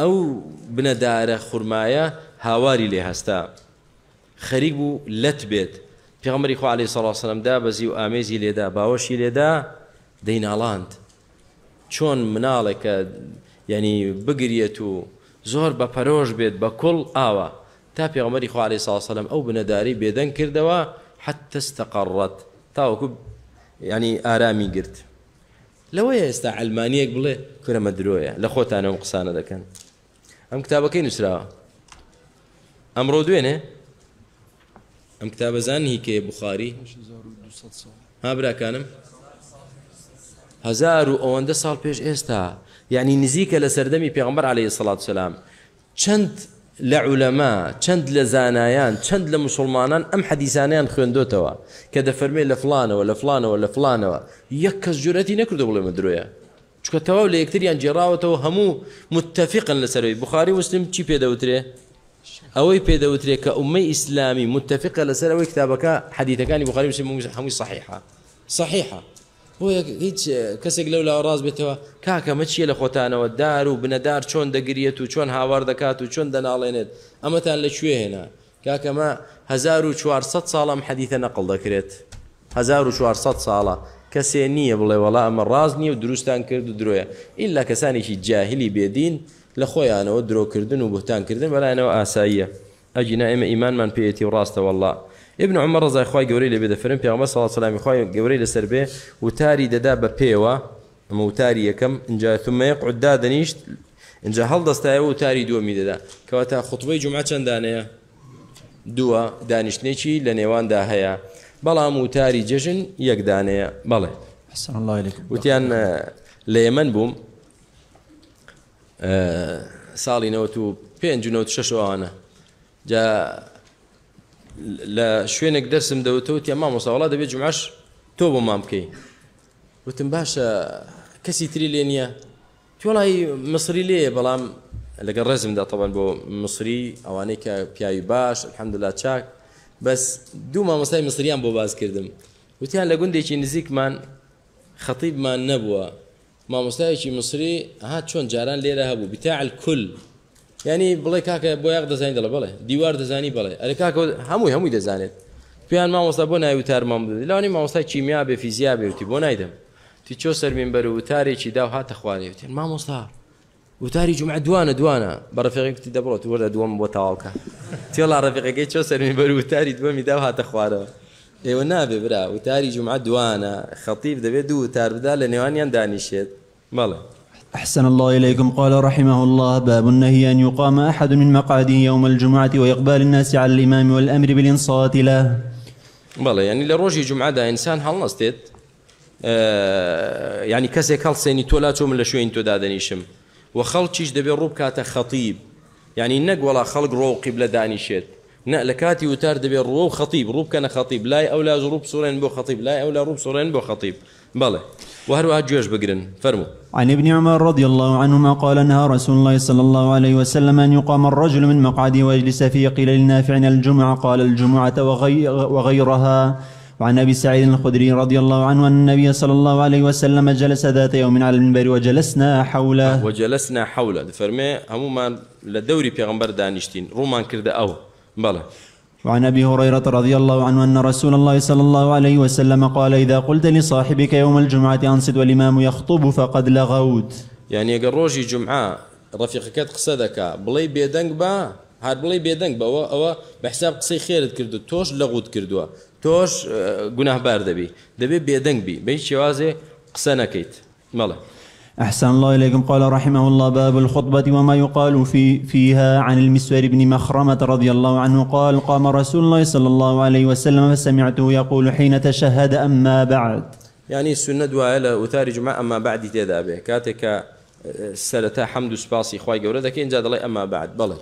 ئەو بنەدارە خورمایە هاواری لێ هەستا خەریک بوو لەت بێت پێغمەری خو عليه سەڵسەلمدا بەزی و ئامێزی لێدا باوەشی لێدا دەیناڵاند چۆن مناڵێکە ینی بگرێت و زۆر بە پەرۆژ بێت بە کڵ ئاوە تا پێغمەری خو عليه ساڵسەلم ئەو بنەداری بێدەنگ کردەوە حتەستەقڕەت تاوەکو ینی ئارامی گرت لەوەیە ئێستا ئەلمانیەک بڵێ کرەمە درۆیە لە خۆتانەوە قسانە دەکەن ئەم ام رودوينه ام كتابه زان هي كي بخاري ها كانم هزار و ئەوەندە سال پیش استا يعني نزيك لسردمي پیغمبر عليه الصلاة والسلام چند لعلماء چند لزانايان چند زانایان ام حديثانيان خوندوتوا كده فرمي لفلانه ولا فلانه ولا فلانه يكس فلانەوە نكردو بلا مدرويا چکە تەواو لە یەکتریان جێراوەتەوە هەموو متتەفقن لەسەروی بخاری وسلم چی پێدەوترێ ئەوەی پێدەوترێت کە ئومەی ئیسلامی متتەفقە لەسەر ئەوەی کتابەکە حەدیتەکانی بخاری وسلم هەمووی صحیحا صحیحا هیچ کەسێک لەو لە ڕاز بێتەوە کاکەمە چیە لە خۆتانەوە دار و بنەدار چۆن دەگرێت و چۆن هاوار دەکات و چۆن دەناڵێنێت ئەمەتان لەکوێ هێنا کاکەمە 1400 ساڵم حەدیتە نەقل دەکرێت 1400 ساڵە کەسێ نییە بڵێ وەڵا ئەمە ڕاز نییە و دروستان کرد و درۆیە ئللا کەسانێکی جاهلی بێدین لە خۆیانەوە درۆکردن و بهتانکردن بەلایەنەوە ئاساییە ئەجینا ئێمە ئیمانمان پێێتی و ڕاستەوەله ابن عمە ڕزای خخوای گەورەی لە بێدەفرن پێمە ساڵ سلامی خخوای گەورەی لەسەر بێ وتاری دەدا بە پێوە ئەمە وتاری یەکەم ئەنجاتمەیە قودا دەنیشت اینجا هەڵدەستایەوە وتاری دووەمی دەدا کەواتە خوتبەی جوما چەندانەیە دووە دانیشتێکی لە نێواندا هەیە بەڵام وتاری جەژن یەکدانەیە بەڵێ وتیان لە ئێمن بووم ساڵی نەوە و پێ شەشوانە جا لە شوێنێک دەرسم دەوتەوت تێ مامۆساوڵا دەبێت جمعش تۆ بۆ مام بکەی وتم باشە کەسی تری لێ نییە تۆڵی مسری لێ بەڵام لەگە ڕزمدا تەبان بۆ مسری ئەوانەی کە پیاوی باش حەمدلا چاک بەس دوو مامۆستای مسریان بۆ باز کردم وتیان لە گوندێکی نزیکمان خەتیبمان نەبووە مامۆستایەکی مسری هات چۆن جاران لێرە هەبوو بتاع کل ینی بڵێ کاکە بۆ یاق دەزانین دەڵە بڵێ دیوار دەزانی بڵێ ئەرە کاکە هەمووی هەمووی دەزانێت پێیان مامۆستا بۆ ناوی وتارمان بدە لەوانی مامۆستای چیمیا بێ فیزیا بێوتی بۆ نایدەم تی چۆ سەرمین بەر وتارێکی دا و هاتە خوارێوتێن مامۆستا وتاري جمعة دوانا دوانا برفيقي كتي دبروت ورد دوام بوتاوكا تاوكا تي والله رفيقي كي تشو سرمي برو تاري دوام داو هات خوارا ايوه نابي برا وتاري جمعة دوانا خطيب دبي دو تار بدا ينداني دانيشيت ماله أحسن الله إليكم قال رحمه الله باب النهي أن يقام أحد من مقعده يوم الجمعة وإقبال الناس على الإمام والأمر بالإنصات له بلى يعني لروجي جمعة دا إنسان هل نستيت آه يعني كسي كالسيني تولاتو من لشوين تودادنيشم تو و دبي روب ڕوو خطيب يعني نق ولا خلق رو قبل دانیشێت نە لە کاتی وتار دەبێت خطيب روب كان خطيب لای او لا روب سورين بو خطيب لا أو لا روب سورين بو خطيب بلى وهروا جوش بقرن فرموا عن ابن عمر رضي الله عنهما قال نهى رسول الله صلى الله عليه وسلم أن يقام الرجل من مقعده ويجلس فيه قيل نافع الجمعة قال الجمعة وغيرها وعن أبي سعيد الخدري رضي الله عنه أن النبي صلى الله عليه وسلم جلس ذات يوم على المنبر وجلسنا حوله وجلسنا حوله فرمي ما لدوري بيغمبر دانشتين رومان كرد أو بلى وعن ابي هريره رضي الله عنه ان رسول الله صلى الله عليه وسلم قال اذا قلت لصاحبك يوم الجمعه انصت والامام يخطب فقد لغوت يعني قال روجي جمعه رفيقك قصدك بلي بيدنگ با هاد بلي بيدنگ با أو بحساب قصي خيرت كردو توش لغوت كردو آه، گناه بار دەبی دەبێت بێدەنگ بی بەی شێوازێ قسنا نەکەیت مالا أحسن الله إليكم قال رحمه الله باب الخطبة وما يقال في فيها عن المسور بن مخرمة رضي الله عنه قال قام رسول الله صلى الله عليه وسلم فسمعته يقول حين تشهد أما بعد يعني السنة دعاء أثار مع أما بعد تذابه كاتك آه، سلتا حمد سباسي خواي قولتك إن جاد الله أما بعد بلد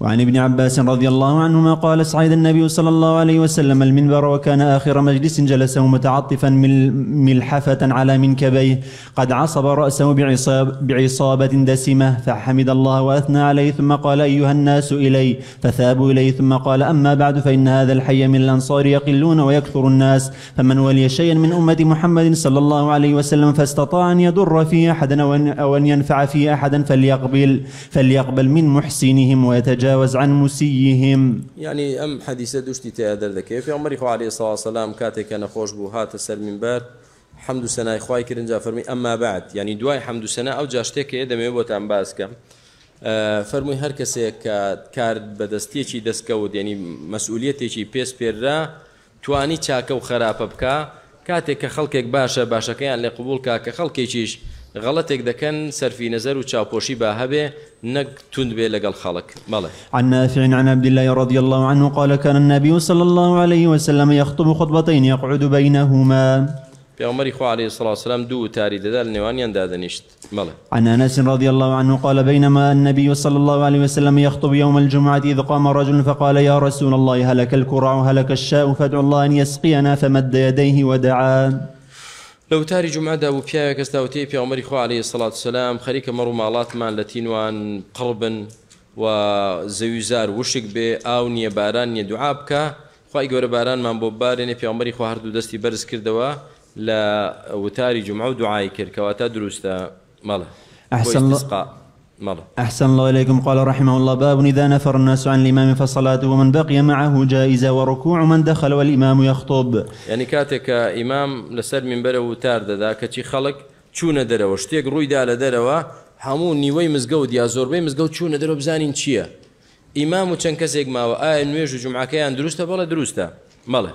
وعن ابن عباس رضي الله عنهما قال صعد النبي صلى الله عليه وسلم المنبر وكان آخر مجلس جلسه متعطفا ملحفة على منكبيه قد عصب رأسه بعصاب بعصابة دسمة فحمد الله وأثنى عليه ثم قال أيها الناس إلي فثابوا إليه ثم قال أما بعد فإن هذا الحي من الأنصار يقلون ويكثر الناس فمن ولي شيئا من أمة محمد صلى الله عليه وسلم فاستطاع أن يضر فيه أحدا أو أن ينفع فيه أحدا فليقبل, فليقبل من محسنهم ويتجاوز يتجاوز عن مسيهم يعني أم حديثة دوشتي تيادر دكي في عمر إخوة عليه الصلاة والسلام كاتك أنا خوش بو هات سر من بار حمد و سەنای خی کرنجا فەرمی ئەمما بعد ینی دوای حمد و سەنا ئەو جاشتێکە دەمەوێت بۆتان باسکەم فەرمووی هەر کەسێک کار بەدەستێکی دەستکەوت یعنی مەسئولەتێکی پێس پێرا توانی چاکە و خراپە بکە کاتێک کە خەڵکێک باشە باشەکەیان لێ قوبول کا کە خەڵکێکیش غلطك سر في نظر وشاوبوشي باهبه نك به لقى الخلق ماله عن نافع عن عبد الله رضي الله عنه قال كان النبي صلى الله عليه وسلم يخطب خطبتين يقعد بينهما عمر اخو عليه الصلاة والسلام دو تاری دادل نوانیان دادنشت ماله عن انس رضي الله عنه قال بينما النبي صلى الله عليه وسلم يخطب يوم الجمعة إذ قام رجل فقال يا رسول الله هلك الكرع هلك الشاء فادعو الله أن يسقينا فمد يديه ودعا لەو تاری جمعدا بوو پیاوێک کەستاوتی عمر خوا عليه الصلاة والسلام خليك مەڕ و ماڵاتمان لە تینوان قربا و وشك بي أو نيا باران نيا دعابكا بکە خی باران بارانمان بۆ بارێنێ في عمر هەردوو دەستی دستي برز كردوا لو تاري جمعة ودعاي كركواتا کەواتە مالا أحسن الله مرة. أحسن الله إليكم قال رحمه الله باب إذا نفر الناس عن الإمام فصلاته ومن بقي معه جائزة وركوع من دخل والإمام يخطب يعني كاتك إمام لسر من بره تارد ذاك تي خلق شو ندرة شتێک رويدا على دەرەوە هەموو نيوي مزقود يا زوربي مزقود شو ندرة بزانين چییە؟ إمام آه، و چەند ما ماوە ئایا نوێژ و دروستا دروستە بەڵە ماله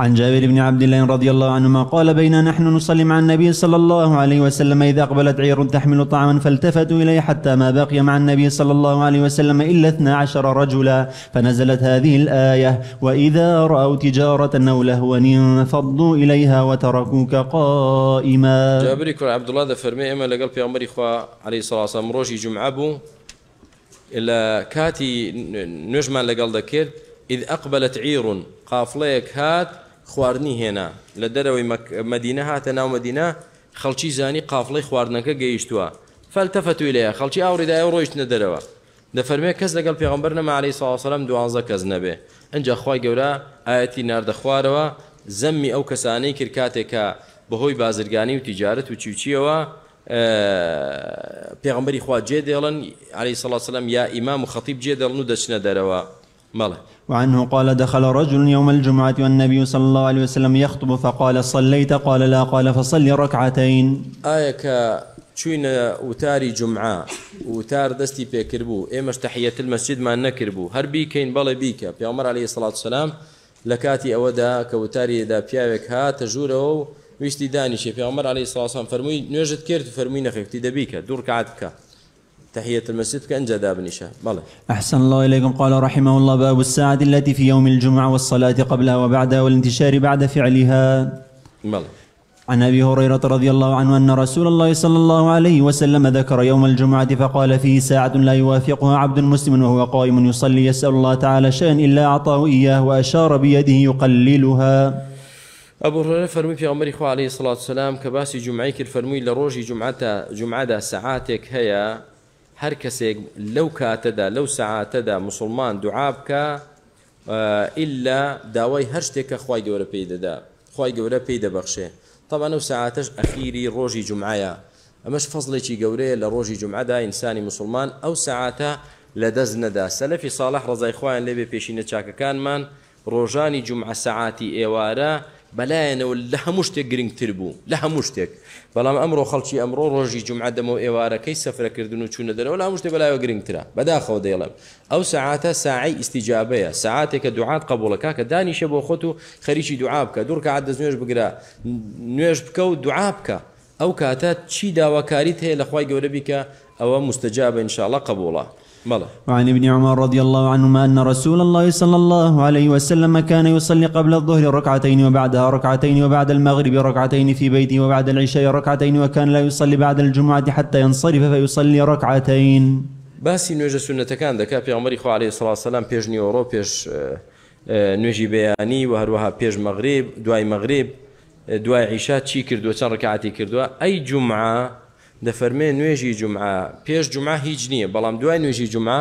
عن جابر بن عبد الله رضي الله عنهما قال بينا نحن نصلي مع النبي صلى الله عليه وسلم إذا أقبلت عير تحمل طعاما فالتفتوا إليه حتى ما بقي مع النبي صلى الله عليه وسلم إلا اثنا عشر رجلا فنزلت هذه الآية وإذا رأوا تجارة أو لهوا انفضوا إليها وتركوك قائما جابر بن عبد الله ذا فرمي إما لقل في أمر إخوة عليه الصلاة والسلام روشي جمعة بو إلا كاتي نجمع لقل ذكر إذ أقبلت عير قافڵەیەک هات خواردنی هێنا لە دەرەوەی مدینە هاتە ناو مدینە خەڵکی زانی قافڵی خواردنەکە گەیشتووە فەلتەفەتوی لەیە خەڵکی ئاوریدای ڕۆیشتە دەرەوە دەفەرمێ کەس لەگەڵ پێغمبەر نەماعلی ساوەسەلم دوانزە کەس نەبێ ئەجا خی گەورە ئاەتی نردەخوارەوە زەممی ئەو کەسانەی کرد کاتێکە بەهۆی بازرگانی و تیجارەت و چیوچیەوە پێغمبەری خوا جێ دێڵن علی سەڵسەلم یا ئیمام و خەتیب جێ دەڵن و دەچنە دەرەوە مەڵێ وعنه قال دخل رجل يوم الجمعة والنبي صلى الله عليه وسلم يخطب فقال صليت قال لا قال فصلي ركعتين آية چوینە وتاري جمعة وتار دستي دەستی پێکرد تحية المسجد تحیەت مەسجدمان هر بي هەر بیکەین بيكا في عمر عليه الصلاة والسلام لكاتي أودا كوتاري دا وتاریدا ها تجوره ژوورەوە داني ویستی دانیشی عمر عليه الصلاة والسلام نوێژت نوجد و فرمينا نەخفتی دەبیکە بيكا دور بکە تحية المسجد كأن جذاب بن بلى أحسن الله إليكم قال رحمه الله باب الساعة التي في يوم الجمعة والصلاة قبلها وبعدها والانتشار بعد فعلها بلى عن ابي هريره رضي الله عنه ان رسول الله صلى الله عليه وسلم ذكر يوم الجمعه فقال فيه ساعه لا يوافقها عبد مسلم وهو قائم يصلي يسال الله تعالى شيئا الا اعطاه اياه واشار بيده يقللها ابو هريره فرمي في عمر اخوه عليه الصلاه والسلام كباسي جمعيك الفرمي لروجي جمعته جمعه ساعاتك هيا هەر کەسێک لەو کاتەدا لەو سعاتەدا مسلمان دوعا بکە ئللا داوای هەر شتێکە خی گەورە پێی دەدا خی گەورە پێی دەبەخشێ تەبان ئەو سعاتش ئەخیری ڕۆژی جمعایە ئەمەش فەزلێکی گەورەیە لە ڕۆژی جمعدا ئینسانی مسلمان ئەو سعاتە لە دەست نەدا سەلەفی ساڵح ڕزای خۆیان لێبێ پێشینە چاکەکانمان ڕۆژانی جمعە سعاتی ئێوارە بەلایەنەوە لە هەموو شتێک گرنگتر بوو لە هەموو شتێک بەڵام ئەمڕۆ خەڵکی ئەمڕۆ ڕۆژی جمعدەمەوە ئێوارەکەی سەفرەکردن و چوونە دەرەوە لە هەموو شتێک بەلایەوە گرنگترە بەداخەوە دەیڵم ئەو سعاتە ساعی ئیسیجابەیە ساعاتێکە دوعات قبولەکە کە دانیشە بۆ خۆت و خەریکی دوعا بکە دوور کە دەست نوێش بگرە نوێش بکە و دوعا بکە ئەو کاتە چی داواکاریت هەیە لەخوای گەورە بیکە ئەوە مستەجابە انشاءڵە قبولە وعن ابن عمر رضي الله عنهما أن رسول الله صلى الله عليه وسلم كان يصلي قبل الظهر ركعتين وبعدها ركعتين وبعد المغرب ركعتين في بيته وبعد العشاء ركعتين وكان لا يصلي بعد الجمعة حتى ينصرف فيصلي ركعتين سنة كان ذكاء في عمري خو عليه الصلاة والسلام بيج نيورو بيج آه، آه، نوجي بياني وهروها بيج مغرب دواي مغرب آه، دواي عشاء تشي كردوة تشان ركعتي کردووە أي جمعة دەفەرمێ نوێژی جمعە پێش جمعە هیچ نییە بەڵام دوای نوێژی جمعە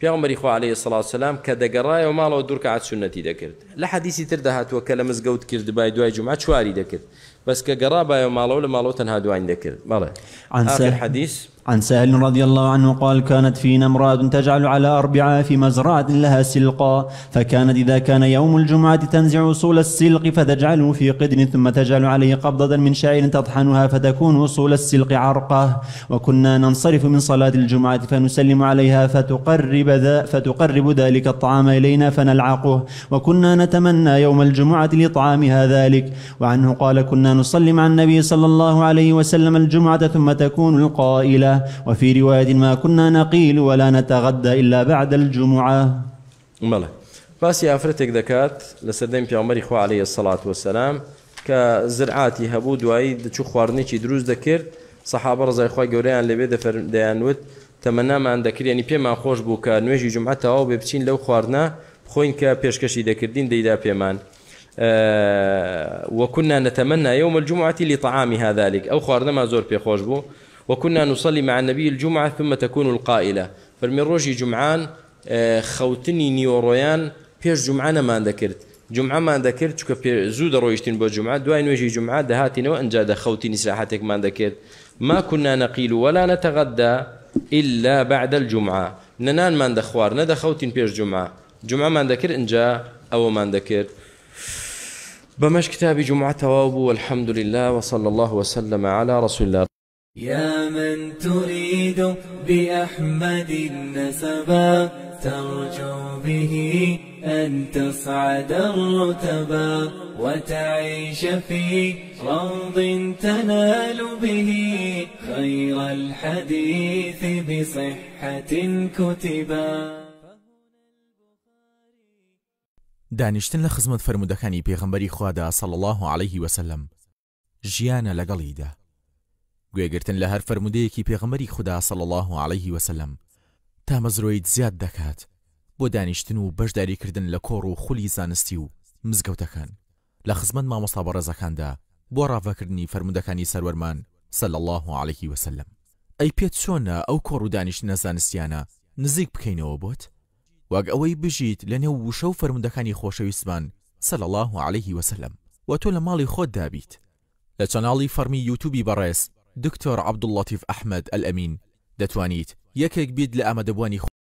پیامەری خوالەیە سەلاسەسلام کە دەگەڕایەوە ماڵەوە دوورکە ئاچونەتی دەکرد لە حەدیسی تر داهاتوە کە لە مزگەوت کرد بای دوای جمعە چواری دەکرد بەسکە گەڕا باە ماڵەوە لە ماڵەوە تەنها دوین دەکرد بەڵێ حەدیس عن سهل رضي الله عنه قال كانت فينا امرأة تجعل على أربعة في مزرعة لها سلقا فكانت إذا كان يوم الجمعة تنزع أصول السلق فتجعله في قدن ثم تجعل عليه قبضة من شعير تطحنها فتكون أصول السلق عرقه وكنا ننصرف من صلاة الجمعة فنسلم عليها فتقرب, ذا فتقرب ذلك الطعام إلينا فنلعقه وكنا نتمنى يوم الجمعة لطعامها ذلك وعنه قال كنا نصلي مع النبي صلى الله عليه وسلم الجمعة ثم تكون القائلة وفي رواية ما كنا نقيل ولا نتغدى إلا بعد الجمعة بلى باسی ئافرەتێک دەکات لە سەردەم پیامەری خوا عليهەیە سەلات وسلام کە زرعاتی هەبوو دروز دەچوو صحابة رضا إخوة سەحابە ڕزای خخوای تمنى ما عندك يعني بيما خوش بوكا نويجي جمعة أو ببتين لو خوارنا خوين كا بيشكشي کە دين ديدا دەیدا أه وكنا نتمنى يوم الجمعة لطعامها ذلك أو خوارنا ما زور بيخوش بو وكنا نصلي مع النبي الجمعة ثم تكون القائلة فرمي روجي جمعان آه، خوتني نيورويان پێش جمعانەمان دەکرد جمعمان دەکرد چکە زوو زود بۆ بو جمعة دواين جمعە جمعة ئەجا وان خەوتنی ساحاتێکمان دەکرد ما ما كنا نقيل ولا نتغدى إلا بعد الجمعة ننان ما ندخوار ندا خوتي بيش جمعة جمعة ما ذكر إنجا أو ما ذكر بمش كتاب جمعة تواب والحمد لله وصلى الله وسلم على رسول الله يا من تريد بأحمد النسبا ترجو به أن تصعد الرتبا وتعيش في روض تنال به خير الحديث بصحة كتبا دانشتن لخزمت فرمودخاني فرەرمودەکانی پێغمبەری خوادا الله عليه وسلم جيانا لقليده گوێگرتن لە هەر فرەرمودەیەکی پێغمەری خوددا سەڵ الله عليه وسلم تامەزرۆیت زیاد دەکات بۆ دانیشتن و بەشداریکردن لە کۆڕ و خولی زانستی و مزگەوتەکان لە خزمەت مامۆستا بەڕێزەکاندا بۆ ڕاوەکردنی فرەرمودەکانی سەروەرمان سەل الله عليه وسلم ئەی پێت چۆنە ئەو کۆڕ و دانیشتە زانستیانە نزیک بکەینەوە بۆت واگ ئەوەی بژیت لە نێو وشە و فرەرمودەکانی خۆشەویستمان سەل الله عليه وسلم و تۆ لە ماڵی خۆت دابیت لە چەناڵی فەرمی یوتوبی بەڕێست دکتۆر عبد اللطيف احمد الامين یەکێک بیت لە ئامادەبوانی